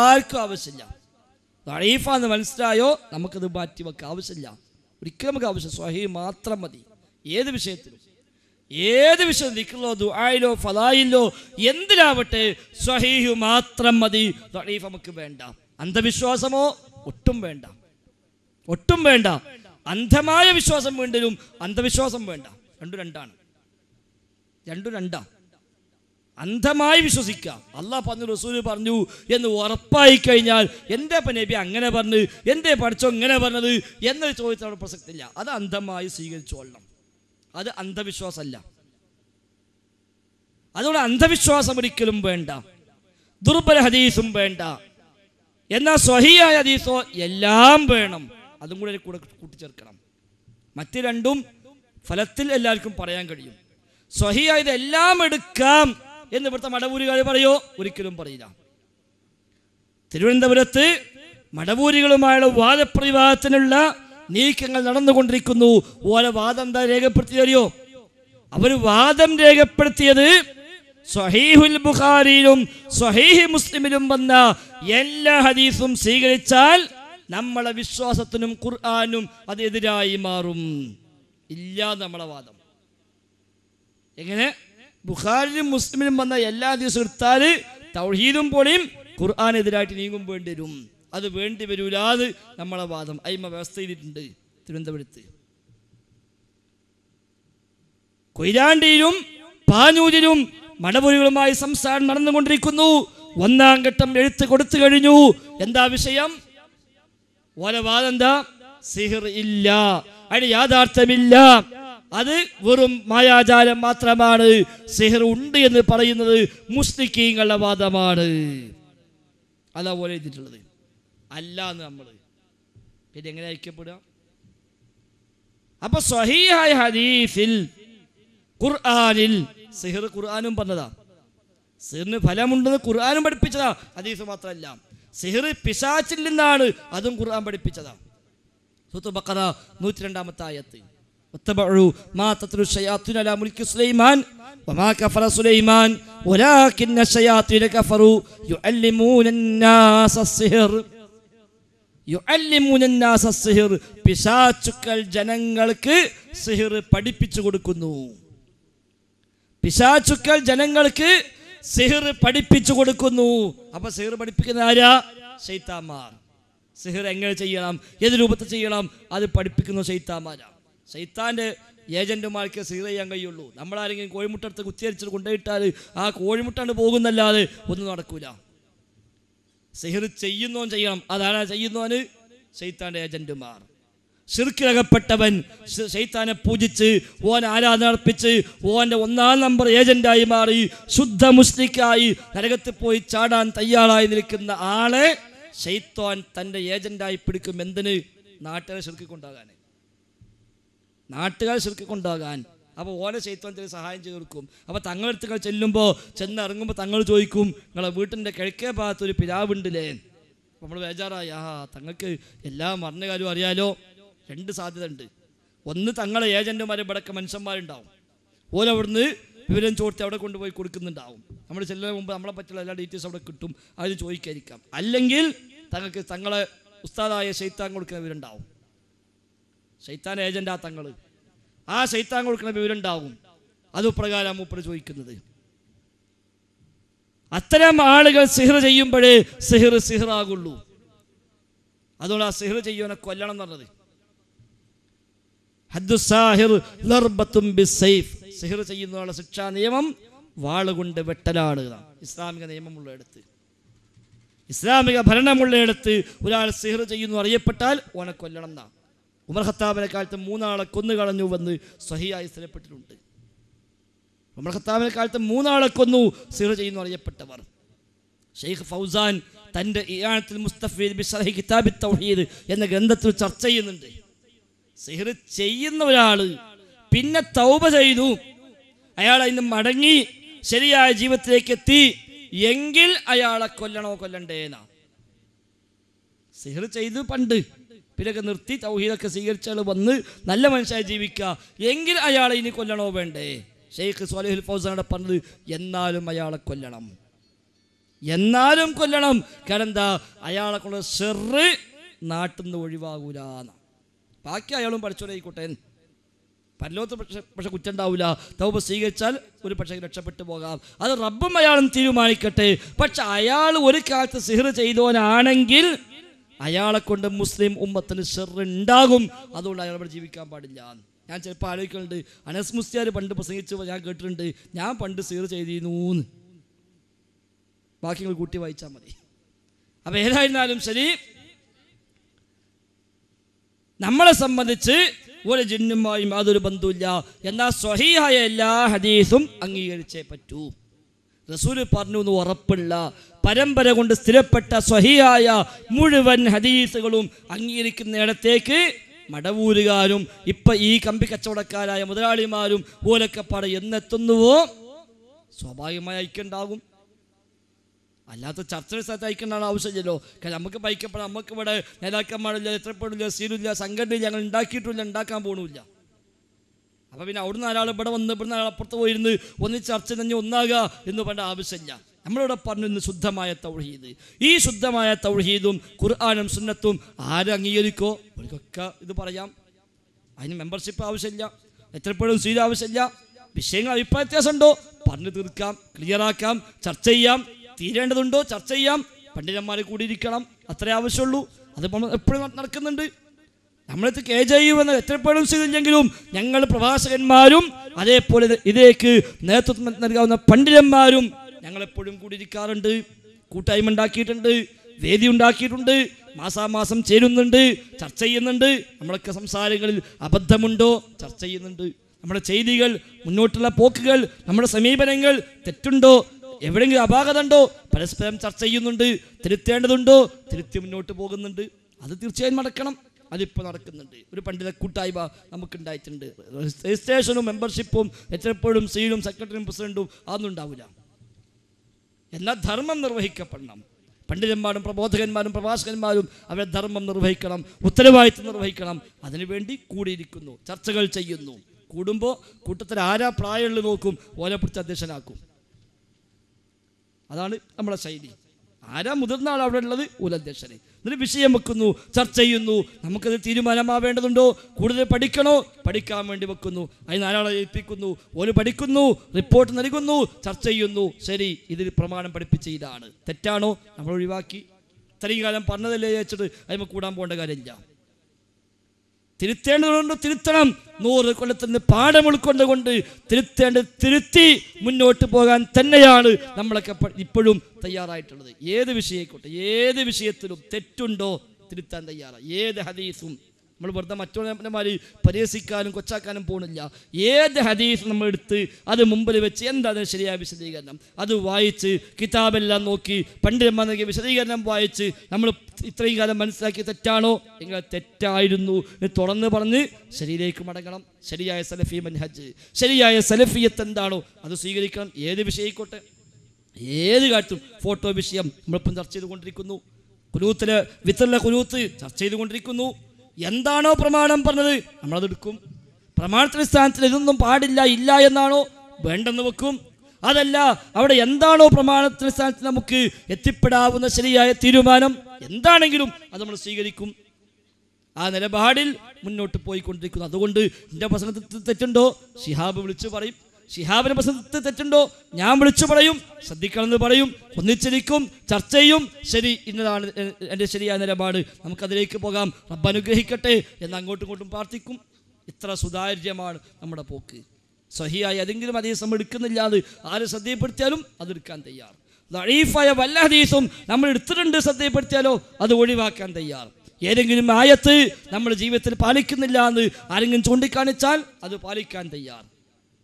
S1: ആർക്കും ആവശ്യമില്ല ദഴീഫാന്ന് മനസ്സിലായോ നമുക്കത് മാറ്റി വെക്കാൻ ആവശ്യമില്ല ഒരിക്കലും നമുക്ക് ആവശ്യം സ്വഹി മാത്രം മതി ഏത് വിഷയത്തിലും ഏത് വിഷയം നിൽക്കുന്നോ ദുആയിലോ ഫലായിലോ എന്തിലാവട്ടെ സ്വഹീഹു മാത്രം മതി ദഈഫ് നമുക്ക് വേണ്ട അന്ധവിശ്വാസമോ ഒട്ടും വേണ്ട ഒട്ടും വേണ്ട അന്ധമായ വിശ്വാസം വേണ്ടതും അന്ധവിശ്വാസം വേണ്ട രണ്ടു രണ്ടാണ് രണ്ടു രണ്ടാ അന്ധമായി വിശ്വസിക്കുക അള്ളാഹ് പറഞ്ഞു റസൂല് പറഞ്ഞു എന്ന് ഉറപ്പായി കഴിഞ്ഞാൽ എൻ്റെ പനേബി അങ്ങനെ പറഞ്ഞു എൻ്റെ പഠിച്ചോ ഇങ്ങനെ പറഞ്ഞത് എന്നൊരു ചോദ്യത്തിനോട് പ്രസക്തില്ല അത് അന്ധമായി സ്വീകരിച്ചു കൊള്ളണം അത് അന്ധവിശ്വാസമല്ല അതുകൊണ്ട് അന്ധവിശ്വാസം ഒരിക്കലും വേണ്ട ദുർബല ഹദീസും വേണ്ട എന്നാൽ സ്വഹിയായ ഹദീസോ എല്ലാം വേണം അതും കൂടെ കൂടെ കൂട്ടിച്ചേർക്കണം മറ്റ് രണ്ടും ഫലത്തിൽ എല്ലാവർക്കും പറയാൻ കഴിയും സ്വഹിയായത് എല്ലാം എടുക്കാം എന്ന് ഇവിടുത്തെ മടവൂരുകാർ പറയോ ഒരിക്കലും പറയില്ല തിരുവനന്തപുരത്ത് മടവൂരികളുമായുള്ള വാദപ്രതിവാദത്തിനുള്ള നീക്കങ്ങൾ നടന്നുകൊണ്ടിരിക്കുന്നു ഓരോ വാദം എന്താ രേഖപ്പെടുത്തി അറിയോ അവർ വാദം രേഖപ്പെടുത്തിയത് സ്വഹീഹുൽ ബുഖാരിയിലും സഹീഹ് മുസ്ലിമിലും വന്ന എല്ലാ ഹദീസും സ്വീകരിച്ചാൽ നമ്മളെ വിശ്വാസത്തിനും ഖുർആാനും അതെതിരായി മാറും ഇല്ല നമ്മളെ വാദം എങ്ങനെ ബുഖാരിലും മുസ്ലിമിലും വന്ന എല്ലാ ഹദീസും എടുത്താൽ തൗഹീദും ഖുർആൻ ഖുർആാനെതിരായിട്ട് നീങ്ങും വേണ്ടി വരും അത് വേണ്ടി വരൂലാതെ നമ്മളെ വാദം അയിമ വ്യവസ്ഥ ചെയ്തിട്ടുണ്ട് തിരുവനന്തപുരത്ത് കൊയിലാണ്ടിയിലും പാനൂരിലും മടപുരികളുമായി സംസാരം നടന്നുകൊണ്ടിരിക്കുന്നു ഒന്നാം ഘട്ടം എഴുത്ത് കൊടുത്തു കഴിഞ്ഞു എന്താ വിഷയം ഓല വാദം എന്താ സിഹിർ ഇല്ല അതിന് യാഥാർത്ഥ്യമില്ല അത് വെറും മായാചാരം മാത്രമാണ് സിഹിർ ഉണ്ട് എന്ന് പറയുന്നത് മുസ്ലിക്കീങ്ങളുടെ വാദമാണ് അതാ പോലെ എഴുതിയിട്ടുള്ളത് അല്ലാന്ന് നമ്മൾ പിന്നെ എങ്ങനെ ഐക്യപ്പെടുക അപ്പൊ സ്വഹീഹായ ഹദീഫിൽ ഖുർആാനിൽ സിഹിർ ഖുർആാനും പറഞ്ഞതാ സിഹിറിന് ഫലമുണ്ടെന്ന് ഖുർആാനും പഠിപ്പിച്ചതാ ഹദീഫ് മാത്രമല്ല സിഹിർ പിശാച്ചിൽ നിന്നാണ് അതും ഖുർആൻ പഠിപ്പിച്ചതാ സൂത്ത് ബക്കറ നൂറ്റി രണ്ടാമത്തെ ആയത്ത് واتبعوا ما تتلو الشياطين على ملك سليمان وما كفر سليمان ولكن الشياطين كفروا പിശാച്ചുക്കൾ ജനങ്ങൾക്ക് സിഹിർ പഠിപ്പിച്ചു കൊടുക്കുന്നു പിശാച്ചുക്കൾ ജനങ്ങൾക്ക് സിഹിർ പഠിപ്പിച്ചു കൊടുക്കുന്നു അപ്പൊ സിഹിർ പഠിപ്പിക്കുന്ന ആരാ ശൈത്താമാർ സിഹിർ എങ്ങനെ ചെയ്യണം ഏത് രൂപത്തിൽ ചെയ്യണം അത് പഠിപ്പിക്കുന്ന ഷെയ്ത്താമാരാണ് ശൈത്താന്റെ ഏജന്റുമാർക്ക് സിഹിർ ചെയ്യാൻ കഴിയുള്ളൂ നമ്മളാരെങ്കിലും കോഴിമുട്ടടുത്ത് കുത്തിയരിച്ചിട്ട് കൊണ്ടുപോയിട്ടാൽ ആ കോഴിമുട്ടാണ് പോകുന്നല്ലാതെ ഒന്നും നടക്കൂല സിഹിർ ചെയ്യുന്നവൻ ചെയ്യണം അതാണ് ചെയ്യുന്നവന് ശൈത്താന്റെ ഏജന്റുമാർ ശിർക്കിലകപ്പെട്ടവൻ ഷെയ്ത്താനെ പൂജിച്ച് ഓൻ ആരാധന അർപ്പിച്ച് ഓൻ്റെ ഒന്നാം നമ്പർ ഏജന്റായി മാറി ശുദ്ധ മുസ്ലിക്കായി നരകത്തിൽ പോയി ചാടാൻ തയ്യാറായി നിൽക്കുന്ന ആളെ ശൈത്താൻ തൻ്റെ ഏജന്റായി പിടിക്കും എന്തിന് നാട്ടുകാരെ ശിർക്കിക്കൊണ്ടാകാൻ നാട്ടുകാരെ ശിർക്കിക്കൊണ്ടാകാൻ അപ്പോൾ ഓനെ ചില സഹായം ചെയ്ത് കൊടുക്കും അപ്പോൾ നിങ്ങൾ ചെല്ലുമ്പോൾ ചെന്ന് ഇറങ്ങുമ്പോൾ തങ്ങൾ ചോദിക്കും നിങ്ങളെ വീട്ടിൻ്റെ കിഴക്കേ ഭാഗത്തൊരു പിതാവുണ്ടല്ലേ നമ്മൾ ബേജാറായി ആ തങ്ങൾക്ക് എല്ലാ മറിഞ്ഞ കാര്യവും അറിയാലോ രണ്ട് സാധ്യത ഉണ്ട് ഒന്ന് തങ്ങളെ ഏജൻറ്റുമാർ ഇവിടെയൊക്കെ മനുഷ്യന്മാരുണ്ടാവും ഓലവിടുന്ന് വിവരം ചോർത്തി അവിടെ കൊണ്ടുപോയി കൊടുക്കുന്നുണ്ടാവും നമ്മൾ ചെല്ലുന്ന മുമ്പ് നമ്മളെ പറ്റുള്ള എല്ലാ ഡീറ്റെയിൽസ് അവിടെ കിട്ടും അതിന് ചോദിക്കാതിരിക്കാം അല്ലെങ്കിൽ തങ്ങൾക്ക് തങ്ങളെ ഉസ്താദായ ശൈത്താൻ കൊടുക്കുന്ന വിവരം ഉണ്ടാവും ശൈത്താൻ ഏജൻ്റാ തങ്ങൾ ആ ശൈത്താൻ കൊടുക്കുന്ന വിവരമുണ്ടാവും അതുപ്രകാരം മൂപ്പർ ചോദിക്കുന്നത് അത്തരം ആളുകൾ സിഹിർ ചെയ്യുമ്പോഴേ സിഹിർ സിഹറാകുള്ളൂ അതുകൊണ്ട് ആ സിഹർ ചെയ്യുവാനെ കൊല്ലണം എന്നുള്ളത് സിഹിർ ചെയ്യുന്നതിനുള്ള ശിക്ഷാ നിയമം വാളുകൊണ്ട് വെട്ടലാണ് ഇസ്ലാമിക നിയമമുള്ളയിടത്ത് ഇസ്ലാമിക ഭരണമുള്ളയിടത്ത് ഒരാൾ സിഹിർ ചെയ്യുന്നു അറിയപ്പെട്ടാൽ ഓനെ കൊല്ലണം എന്നാണ് ഉമർ ഖത്താബിനെ കാലത്ത് മൂന്നാളെ വന്ന് സഹിയായി സ്ഥിരപ്പെട്ടിട്ടുണ്ട് ഉമർ ഖത്താബിനെ കാലത്ത് മൂന്നാളെ കൊന്നു സിറ ചെയ്യുന്നു അറിയപ്പെട്ടവർ ഷെയ്ഖ് ഫൗസാൻ തൻ്റെ ഇയാണത്തിൽ മുസ്തഫീദ് തൗഹീദ് എന്ന ഗ്രന്ഥത്തിൽ ചർച്ച ചെയ്യുന്നുണ്ട് സിഹർ ചെയ്യുന്ന ഒരാൾ പിന്നെ തൗബ ചെയ്തു അയാൾ അതിന് മടങ്ങി ശരിയായ ജീവിതത്തിലേക്ക് എത്തി എങ്കിൽ അയാളെ കൊല്ലണോ കൊല്ലണ്ടേന സിഹർ ചെയ്തു പണ്ട് പിന്നൊക്കെ നിർത്തി തൗഹീദൊക്കെ സ്വീകരിച്ച ആൾ വന്ന് നല്ല മനുഷ്യനായി ജീവിക്കുക എങ്കിൽ അയാളെ ഇനി കൊല്ലണോ വേണ്ടേ ഷെയ്ഖ് സോലിഹുൽ ഫൗസാനോട് പറഞ്ഞത് എന്നാലും അയാളെ കൊല്ലണം എന്നാലും കൊല്ലണം കാരണം എന്താ അയാളെ കൊള്ള ഷെറ് നാട്ടിൽ നിന്ന് ഒഴിവാകൂല ബാക്കി അയാളും പഠിച്ചോലായിക്കോട്ടെ പല്ലോത്ത് പക്ഷെ പക്ഷെ കുറ്റുണ്ടാവില്ല തൗബ സ്വീകരിച്ചാൽ ഒരു പക്ഷേ രക്ഷപ്പെട്ടു പോകാം അത് റബ്ബും അയാളും തീരുമാനിക്കട്ടെ പക്ഷെ അയാൾ ഒരു കാലത്ത് സിഹർ ചെയ്തവനാണെങ്കിൽ അയാളെ കൊണ്ട് മുസ്ലിം ഉമ്മത്തിന് ഉണ്ടാകും അതുകൊണ്ട് അയാൾ അവിടെ ജീവിക്കാൻ പാടില്ല ഞാൻ ചിലപ്പോൾ ആലോചിക്കുന്നുണ്ട് അനസ് മുസ്തിയാർ പണ്ട് പ്രസംഗിച്ചു ഞാൻ കേട്ടിട്ടുണ്ട് ഞാൻ പണ്ട് സീർ ചെയ്തിരുന്നു ബാക്കി കൂട്ടി വായിച്ചാൽ മതി അപ്പൊ ഏതായിരുന്നാലും ശരി നമ്മളെ സംബന്ധിച്ച് ഒരു ജിന്നുമായും യാതൊരു ബന്ധുവില്ല എന്നാൽ സ്വഹീഹായ എല്ലാ ഹദീസും അംഗീകരിച്ചേ പറ്റൂ റസൂല് പറഞ്ഞു എന്ന് ഉറപ്പുള്ള പരമ്പര കൊണ്ട് സ്ഥിരപ്പെട്ട സ്വഹിയായ മുഴുവൻ ഹദീസുകളും ഇടത്തേക്ക് മടവൂരുകാരും ഇപ്പം ഈ കമ്പി കച്ചവടക്കാരായ മുതലാളിമാരും ഓലക്കപ്പാട് എന്നെത്തുന്നുവോ സ്വാഭാവികമായി ഐക്യമുണ്ടാകും അല്ലാത്ത ചർച്ചയുടെ സ്ഥലത്ത് അയക്കേണ്ടാണ് ആവശ്യമില്ലല്ലോ കാരണം നമുക്ക് ബൈക്കപ്പെടാം നമുക്ക് ഇവിടെ നേതാക്കന്മാരില്ല എത്രപ്പെടില്ല സീരില്ല സംഘടനയില്ല ഞങ്ങൾ ഉണ്ടാക്കിയിട്ടില്ല ഉണ്ടാക്കാൻ പോകണമില്ല അപ്പൊ പിന്നെ അവിടുന്ന് ഒരാൾ ഇവിടെ വന്ന് ഇവിടുന്ന് ഒരാൾ അപ്പുറത്ത് പോയിരുന്ന് ഒന്ന് ചർച്ച തന്നെ ഒന്നാകുക എന്ന് പറഞ്ഞ ആവശ്യമില്ല നമ്മളിവിടെ പറഞ്ഞു ഇന്ന് ശുദ്ധമായ തൗഹീദ് ഈ ശുദ്ധമായ തൗഹീദും ഖുർആാനും സുന്നത്തും ആരും അംഗീകരിക്കോ അവർക്കൊക്കെ ഇത് പറയാം അതിന് മെമ്പർഷിപ്പ് ആവശ്യമില്ല എത്രപ്പോഴും സീൽ ആവശ്യമില്ല വിഷയങ്ങൾ അഭിപ്രായ വ്യത്യാസമുണ്ടോ പറഞ്ഞു തീർക്കാം ക്ലിയറാക്കാം ചർച്ച ചെയ്യാം തീരേണ്ടതുണ്ടോ ചർച്ച ചെയ്യാം പണ്ഡിതന്മാരെ കൂടിയിരിക്കണം അത്രേ ആവശ്യമുള്ളൂ അത് എപ്പോഴും നടക്കുന്നുണ്ട് നമ്മളത് കെ ചെയ്യുമെന്ന് എത്രപ്പെടും ചെയ്തില്ലെങ്കിലും ഞങ്ങൾ പ്രഭാഷകന്മാരും അതേപോലെ ഇതിലേക്ക് നേതൃത്വം നൽകാവുന്ന പണ്ഡിതന്മാരും ഞങ്ങളെപ്പോഴും കൂടിയിരിക്കാറുണ്ട് കൂട്ടായ്മ ഉണ്ടാക്കിയിട്ടുണ്ട് വേദി ഉണ്ടാക്കിയിട്ടുണ്ട് മാസാമാസം ചേരുന്നുണ്ട് ചർച്ച ചെയ്യുന്നുണ്ട് നമ്മളൊക്കെ സംസാരങ്ങളിൽ അബദ്ധമുണ്ടോ ചർച്ച ചെയ്യുന്നുണ്ട് നമ്മുടെ ചെയ്തികൾ മുന്നോട്ടുള്ള പോക്കുകൾ നമ്മുടെ സമീപനങ്ങൾ തെറ്റുണ്ടോ എവിടെയെങ്കിലും അപാകത ഉണ്ടോ പരസ്പരം ചർച്ച ചെയ്യുന്നുണ്ട് തിരുത്തേണ്ടതുണ്ടോ തിരുത്തി മുന്നോട്ട് പോകുന്നുണ്ട് അത് തീർച്ചയായും നടക്കണം അതിപ്പോൾ നടക്കുന്നുണ്ട് ഒരു പണ്ഡിത കൂട്ടായ്മ നമുക്കുണ്ടായിട്ടുണ്ട് രജിസ്ട്രേഷനും മെമ്പർഷിപ്പും എത്രപ്പോഴും സീലും സെക്രട്ടറിയും പ്രസിഡൻറ്റും അതൊന്നും ഉണ്ടാവില്ല എന്നാൽ ധർമ്മം നിർവഹിക്കപ്പെടണം പണ്ഡിതന്മാരും പ്രബോധകന്മാരും പ്രഭാഷകന്മാരും അവരെ ധർമ്മം നിർവഹിക്കണം ഉത്തരവാദിത്വം നിർവഹിക്കണം അതിനുവേണ്ടി കൂടിയിരിക്കുന്നു ചർച്ചകൾ ചെയ്യുന്നു കൂടുമ്പോൾ കൂട്ടത്തിൽ ആരാ പ്രായമുള്ള നോക്കും ഓലെ പിടിച്ച് അധ്യക്ഷനാക്കും അതാണ് നമ്മുടെ ശൈലി ആരാ മുതിർന്ന ആൾ അവിടെ ഉള്ളത് ഉലധ്യക്ഷനെ എന്നിട്ട് വിഷയം വെക്കുന്നു ചർച്ച ചെയ്യുന്നു നമുക്കത് തീരുമാനമാവേണ്ടതുണ്ടോ കൂടുതൽ പഠിക്കണോ പഠിക്കാൻ വേണ്ടി വെക്കുന്നു അതിന് ആരാളെ ഏൽപ്പിക്കുന്നു ഒരു പഠിക്കുന്നു റിപ്പോർട്ട് നൽകുന്നു ചർച്ച ചെയ്യുന്നു ശരി ഇതിൽ പ്രമാണം പഠിപ്പിച്ച ഇതാണ് തെറ്റാണോ നമ്മൾ ഒഴിവാക്കി ഇത്രയും കാലം പറഞ്ഞതല്ലേ വെച്ചിട്ട് അതിന് കൂടാൻ പോകേണ്ട കാര്യമില്ല തിരുത്തേണ്ടതുകൊണ്ട് തിരുത്തണം നൂറ് നിന്ന് പാഠം ഉൾക്കൊണ്ടുകൊണ്ട് തിരുത്തേണ്ടത് തിരുത്തി മുന്നോട്ട് പോകാൻ തന്നെയാണ് നമ്മളൊക്കെ ഇപ്പോഴും തയ്യാറായിട്ടുള്ളത് ഏത് വിഷയക്കോട്ടെ ഏത് വിഷയത്തിലും തെറ്റുണ്ടോ തിരുത്താൻ തയ്യാറാണ് ഏത് ഹദീസും നമ്മൾ വെറുതെ മറ്റുള്ളവന്മാരെ പരിഹസിക്കാനും കൊച്ചാക്കാനും പോകുന്നില്ല ഏത് ഹദീസ് നമ്മൾ എടുത്ത് അത് മുമ്പിൽ വെച്ച് എന്താ അതിന് ശരിയായ വിശദീകരണം അത് വായിച്ച് കിതാബെല്ലാം നോക്കി പണ്ഡിതന്മാർ നൽകിയ വിശദീകരണം വായിച്ച് നമ്മൾ ഇത്രയും കാലം മനസ്സിലാക്കിയ തെറ്റാണോ നിങ്ങൾ തെറ്റായിരുന്നു തുറന്ന് പറഞ്ഞ് ശരിയിലേക്ക് മടങ്ങണം ശരിയായ സലഫി മൻഹജ് ശരിയായ സലഫിയത്ത് എന്താണോ അത് സ്വീകരിക്കണം ഏത് വിഷയിക്കോട്ടെ ഏത് കാര്യത്തും ഫോട്ടോ വിഷയം നമ്മളിപ്പം ചർച്ച ചെയ്തുകൊണ്ടിരിക്കുന്നു കുലൂത്തിലെ വിത്തല്ല കുലൂത്ത് ചർച്ച ചെയ്തുകൊണ്ടിരിക്കുന്നു എന്താണോ പ്രമാണം പറഞ്ഞത് നമ്മളത് എടുക്കും പ്രമാണത്തിന്റെ സ്ഥാനത്തിൽ ഇതൊന്നും പാടില്ല ഇല്ല എന്നാണോ വേണ്ടെന്ന് വെക്കും അതല്ല അവിടെ എന്താണോ പ്രമാണത്തിന്റെ സ്ഥാനത്ത് നമുക്ക് എത്തിപ്പെടാവുന്ന ശരിയായ തീരുമാനം എന്താണെങ്കിലും അത് നമ്മൾ സ്വീകരിക്കും ആ നിലപാടിൽ മുന്നോട്ട് പോയിക്കൊണ്ടിരിക്കുന്നു അതുകൊണ്ട് എൻ്റെ പ്രസംഗത്തിൽ തെറ്റുണ്ടോ ഷിഹാബ് വിളിച്ചു പറയും ഷിഹാബിന്റെ പ്രസംഗത്തിൽ തെറ്റുണ്ടോ ഞാൻ വിളിച്ചു പറയും ശ്രദ്ധിക്കണമെന്ന് പറയും ഒന്നിച്ചിരിക്കും ചർച്ച ചെയ്യും ശരി ഇന്നതാണ് എൻ്റെ ശരിയായ നിലപാട് നമുക്കതിലേക്ക് പോകാം റബ്ബ് അനുഗ്രഹിക്കട്ടെ എന്ന് അങ്ങോട്ടും ഇങ്ങോട്ടും പ്രാർത്ഥിക്കും ഇത്ര സുതാര്യമാണ് നമ്മുടെ പോക്ക് സഹിയായി അതെങ്കിലും അതേസമയം എടുക്കുന്നില്ല അത് ആരും ശ്രദ്ധയപ്പെടുത്തിയാലും അതെടുക്കാൻ തയ്യാർ ദഴീഫായ വല്ല ഹദീസും നമ്മൾ എടുത്തിട്ടുണ്ട് ശ്രദ്ധയപ്പെടുത്തിയാലോ അത് ഒഴിവാക്കാൻ തയ്യാർ ഏതെങ്കിലും ആയത്ത് നമ്മുടെ ജീവിതത്തിൽ പാലിക്കുന്നില്ല എന്ന് ആരെങ്കിലും ചൂണ്ടിക്കാണിച്ചാൽ അത് പാലിക്കാൻ തയ്യാർ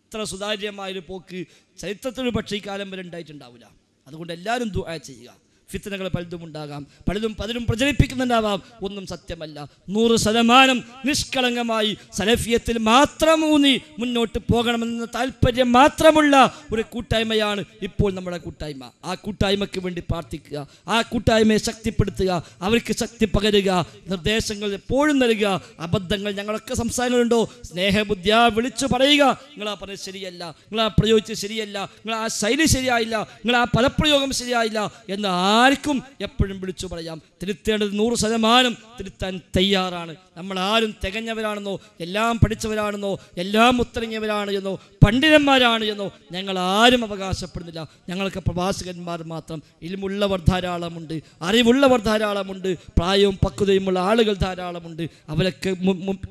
S1: ഇത്ര സുതാര്യമായൊരു പോക്ക് ചരിത്രത്തിൽ പക്ഷേ ഈ കാലം വരെ ഉണ്ടായിട്ടുണ്ടാവില്ല അതുകൊണ്ട് എല്ലാവരും ദുആ ചെയ്യുക ഫിത്തനകൾ പലതും ഉണ്ടാകാം പലതും പലരും പ്രചരിപ്പിക്കുന്നുണ്ടാവാം ഒന്നും സത്യമല്ല നൂറ് ശതമാനം നിഷ്കളങ്കമായി സലഫിയത്തിൽ മാത്രം ഊന്നി മുന്നോട്ട് പോകണമെന്ന താല്പര്യം മാത്രമുള്ള ഒരു കൂട്ടായ്മയാണ് ഇപ്പോൾ നമ്മുടെ കൂട്ടായ്മ ആ കൂട്ടായ്മയ്ക്ക് വേണ്ടി പ്രാർത്ഥിക്കുക ആ കൂട്ടായ്മയെ ശക്തിപ്പെടുത്തുക അവർക്ക് ശക്തി പകരുക നിർദ്ദേശങ്ങൾ എപ്പോഴും നൽകുക അബദ്ധങ്ങൾ ഞങ്ങളൊക്കെ സംസാരങ്ങളുണ്ടോ സ്നേഹബുദ്ധിയ വിളിച്ചു പറയുക നിങ്ങളാ പറഞ്ഞത് ശരിയല്ല നിങ്ങളാ പ്രയോഗിച്ചത് ശരിയല്ല നിങ്ങൾ ആ ശൈലി ശരിയായില്ല നിങ്ങൾ ആ പദപ്രയോഗം ശരിയായില്ല എന്ന് ആ ആർക്കും എപ്പോഴും വിളിച്ചു പറയാം തിരുത്തേണ്ടത് നൂറ് ശതമാനം തിരുത്താൻ തയ്യാറാണ് നമ്മൾ ആരും തികഞ്ഞവരാണെന്നോ എല്ലാം പഠിച്ചവരാണെന്നോ എല്ലാം ഉത്തരങ്ങിയവരാണ് എന്നോ പണ്ഡിതന്മാരാണ് എന്നോ ഞങ്ങൾ ആരും അവകാശപ്പെടുന്നില്ല ഞങ്ങൾക്ക് പ്രവാസകന്മാർ മാത്രം ഇൽമുള്ളവർ ധാരാളമുണ്ട് അറിവുള്ളവർ ധാരാളമുണ്ട് പ്രായവും പക്വതയുമുള്ള ആളുകൾ ധാരാളമുണ്ട് അവരൊക്കെ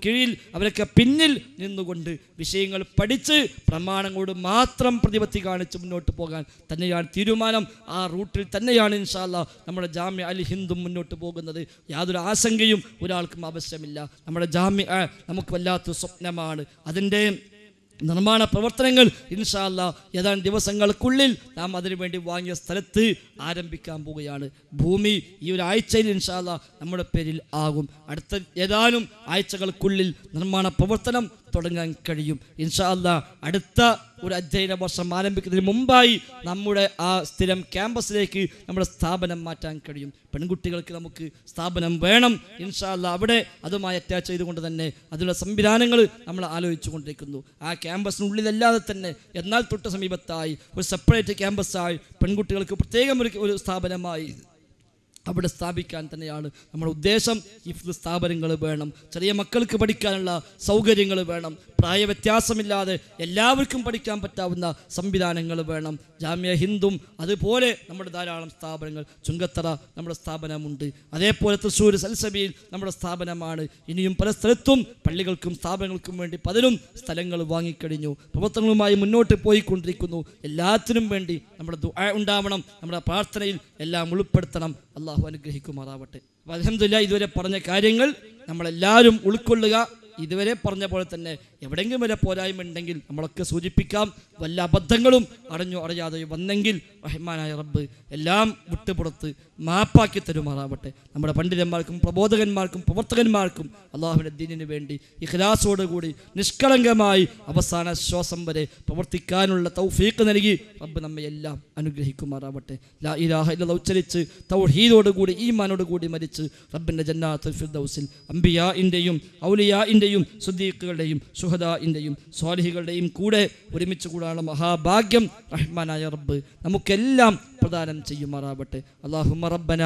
S1: കീഴിൽ അവരൊക്കെ പിന്നിൽ നിന്നുകൊണ്ട് വിഷയങ്ങൾ പഠിച്ച് പ്രമാണങ്ങളോട് മാത്രം പ്രതിപത്തി കാണിച്ച് മുന്നോട്ട് പോകാൻ തന്നെയാണ് തീരുമാനം ആ റൂട്ടിൽ തന്നെയാണ് ഇൻഷാല്ല നമ്മുടെ ജാമ്യ അൽ ഹിന്ദും മുന്നോട്ട് പോകുന്നത് യാതൊരു ആശങ്കയും ഒരാൾക്കും ആവശ്യമില്ല ഇല്ല നമ്മുടെ ജാമ്യ നമുക്ക് വല്ലാത്ത സ്വപ്നമാണ് അതിൻ്റെ നിർമ്മാണ പ്രവർത്തനങ്ങൾ ഇൻഷാല്ല ഏതാനും ദിവസങ്ങൾക്കുള്ളിൽ നാം അതിനുവേണ്ടി വാങ്ങിയ സ്ഥലത്ത് ആരംഭിക്കാൻ പോവുകയാണ് ഭൂമി ഈ ഒരു ആഴ്ചയിൽ ഇൻഷാല്ല നമ്മുടെ പേരിൽ ആകും അടുത്ത ഏതാനും ആഴ്ചകൾക്കുള്ളിൽ നിർമ്മാണ പ്രവർത്തനം തുടങ്ങാൻ കഴിയും ഇൻഷാ അല്ല അടുത്ത ഒരു അധ്യയന വർഷം ആരംഭിക്കുന്നതിന് മുമ്പായി നമ്മുടെ ആ സ്ഥിരം ക്യാമ്പസിലേക്ക് നമ്മുടെ സ്ഥാപനം മാറ്റാൻ കഴിയും പെൺകുട്ടികൾക്ക് നമുക്ക് സ്ഥാപനം വേണം ഇൻഷാ അല്ല അവിടെ അതുമായി അറ്റാച്ച് ചെയ്തുകൊണ്ട് തന്നെ അതിനുള്ള സംവിധാനങ്ങൾ നമ്മൾ ആലോചിച്ചു കൊണ്ടിരിക്കുന്നു ആ ക്യാമ്പസിനുള്ളിലല്ലാതെ തന്നെ എന്നാൽ തൊട്ട് സമീപത്തായി ഒരു സെപ്പറേറ്റ് ക്യാമ്പസായി പെൺകുട്ടികൾക്ക് പ്രത്യേകം ഒരു സ്ഥാപനമായി അവിടെ സ്ഥാപിക്കാൻ തന്നെയാണ് നമ്മുടെ ഉദ്ദേശം ഹിഫ്ദ് സ്ഥാപനങ്ങൾ വേണം ചെറിയ മക്കൾക്ക് പഠിക്കാനുള്ള സൗകര്യങ്ങൾ വേണം പ്രായവ്യത്യാസമില്ലാതെ എല്ലാവർക്കും പഠിക്കാൻ പറ്റാവുന്ന സംവിധാനങ്ങൾ വേണം ജാമ്യ ഹിന്ദും അതുപോലെ നമ്മുടെ ധാരാളം സ്ഥാപനങ്ങൾ ചുങ്കത്തറ നമ്മുടെ സ്ഥാപനമുണ്ട് അതേപോലെ തൃശ്ശൂർ സൽസബിയിൽ നമ്മുടെ സ്ഥാപനമാണ് ഇനിയും പല സ്ഥലത്തും പള്ളികൾക്കും സ്ഥാപനങ്ങൾക്കും വേണ്ടി പലരും സ്ഥലങ്ങൾ വാങ്ങിക്കഴിഞ്ഞു പ്രവർത്തനങ്ങളുമായി മുന്നോട്ട് പോയിക്കൊണ്ടിരിക്കുന്നു എല്ലാത്തിനും വേണ്ടി നമ്മുടെ ഉണ്ടാവണം നമ്മുടെ പ്രാർത്ഥനയിൽ എല്ലാം ഉൾപ്പെടുത്തണം അല്ലാ അള്ളാഹു അനുഗ്രഹിക്കുമാറാവട്ടെ അലഹമില്ല ഇതുവരെ പറഞ്ഞ കാര്യങ്ങൾ നമ്മളെല്ലാവരും ഉൾക്കൊള്ളുക ഇതുവരെ പറഞ്ഞ പോലെ തന്നെ എവിടെയെങ്കിലും വരെ പോരായ്മ ഉണ്ടെങ്കിൽ നമ്മളൊക്കെ സൂചിപ്പിക്കാം വല്ല അബദ്ധങ്ങളും അടഞ്ഞു അടയാതെ വന്നെങ്കിൽ റഹ്മാനായ റബ്ബ് എല്ലാം വിട്ടുപുറത്ത് മാപ്പാക്കി തരുമാറാവട്ടെ നമ്മുടെ പണ്ഡിതന്മാർക്കും പ്രബോധകന്മാർക്കും പ്രവർത്തകന്മാർക്കും അള്ളാഹുവിൻ്റെ ദീനിന് വേണ്ടി ഇഖ്ലാസോടുകൂടി നിഷ്കളങ്കമായി അവസാന ശ്വാസം വരെ പ്രവർത്തിക്കാനുള്ള തൗഫീക്ക് നൽകി റബ്ബ് നമ്മെ എല്ലാം അനുഗ്രഹിക്കുമാറാവട്ടെ ലാ ഇലാഹ ഇല്ല ഉച്ചരിച്ച് തൗഹീദോടുകൂടി മാനോടുകൂടി മരിച്ച് റബ്ബിൻ്റെ ജന്നാത്തുൽ ഇൻ്റെയും അംബിയാഇൻ്റെയും ഇൻ്റെയും ഉമ്മകളുടെയും സുദ്ദീഖുകളുടെയും സുഹദാൻ്റെയും സ്വാലിഹികളുടെയും കൂടെ ഒരുമിച്ച് കൂടാനുള്ള മഹാഭാഗ്യം റഹ്മാനായ റബ്ബ് നമുക്കെല്ലാം പ്രദാനം ചെയ്യുമാറാവട്ടെ അള്ളാഹുമ്മ റബ്ബന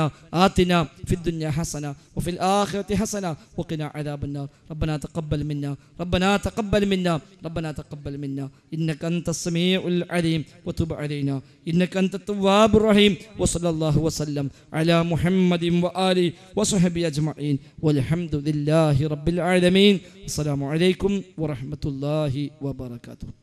S1: ആത്തിന في الدنيا حسنة وفي الآخرة حسنة وقنا عذاب النار ربنا تقبل منا ربنا تقبل منا ربنا تقبل منا إنك أنت السميع العليم وتب علينا إنك أنت التواب الرحيم وصلى الله وسلم على محمد وآله وصحبه أجمعين والحمد لله رب العالمين السلام عليكم ورحمة الله وبركاته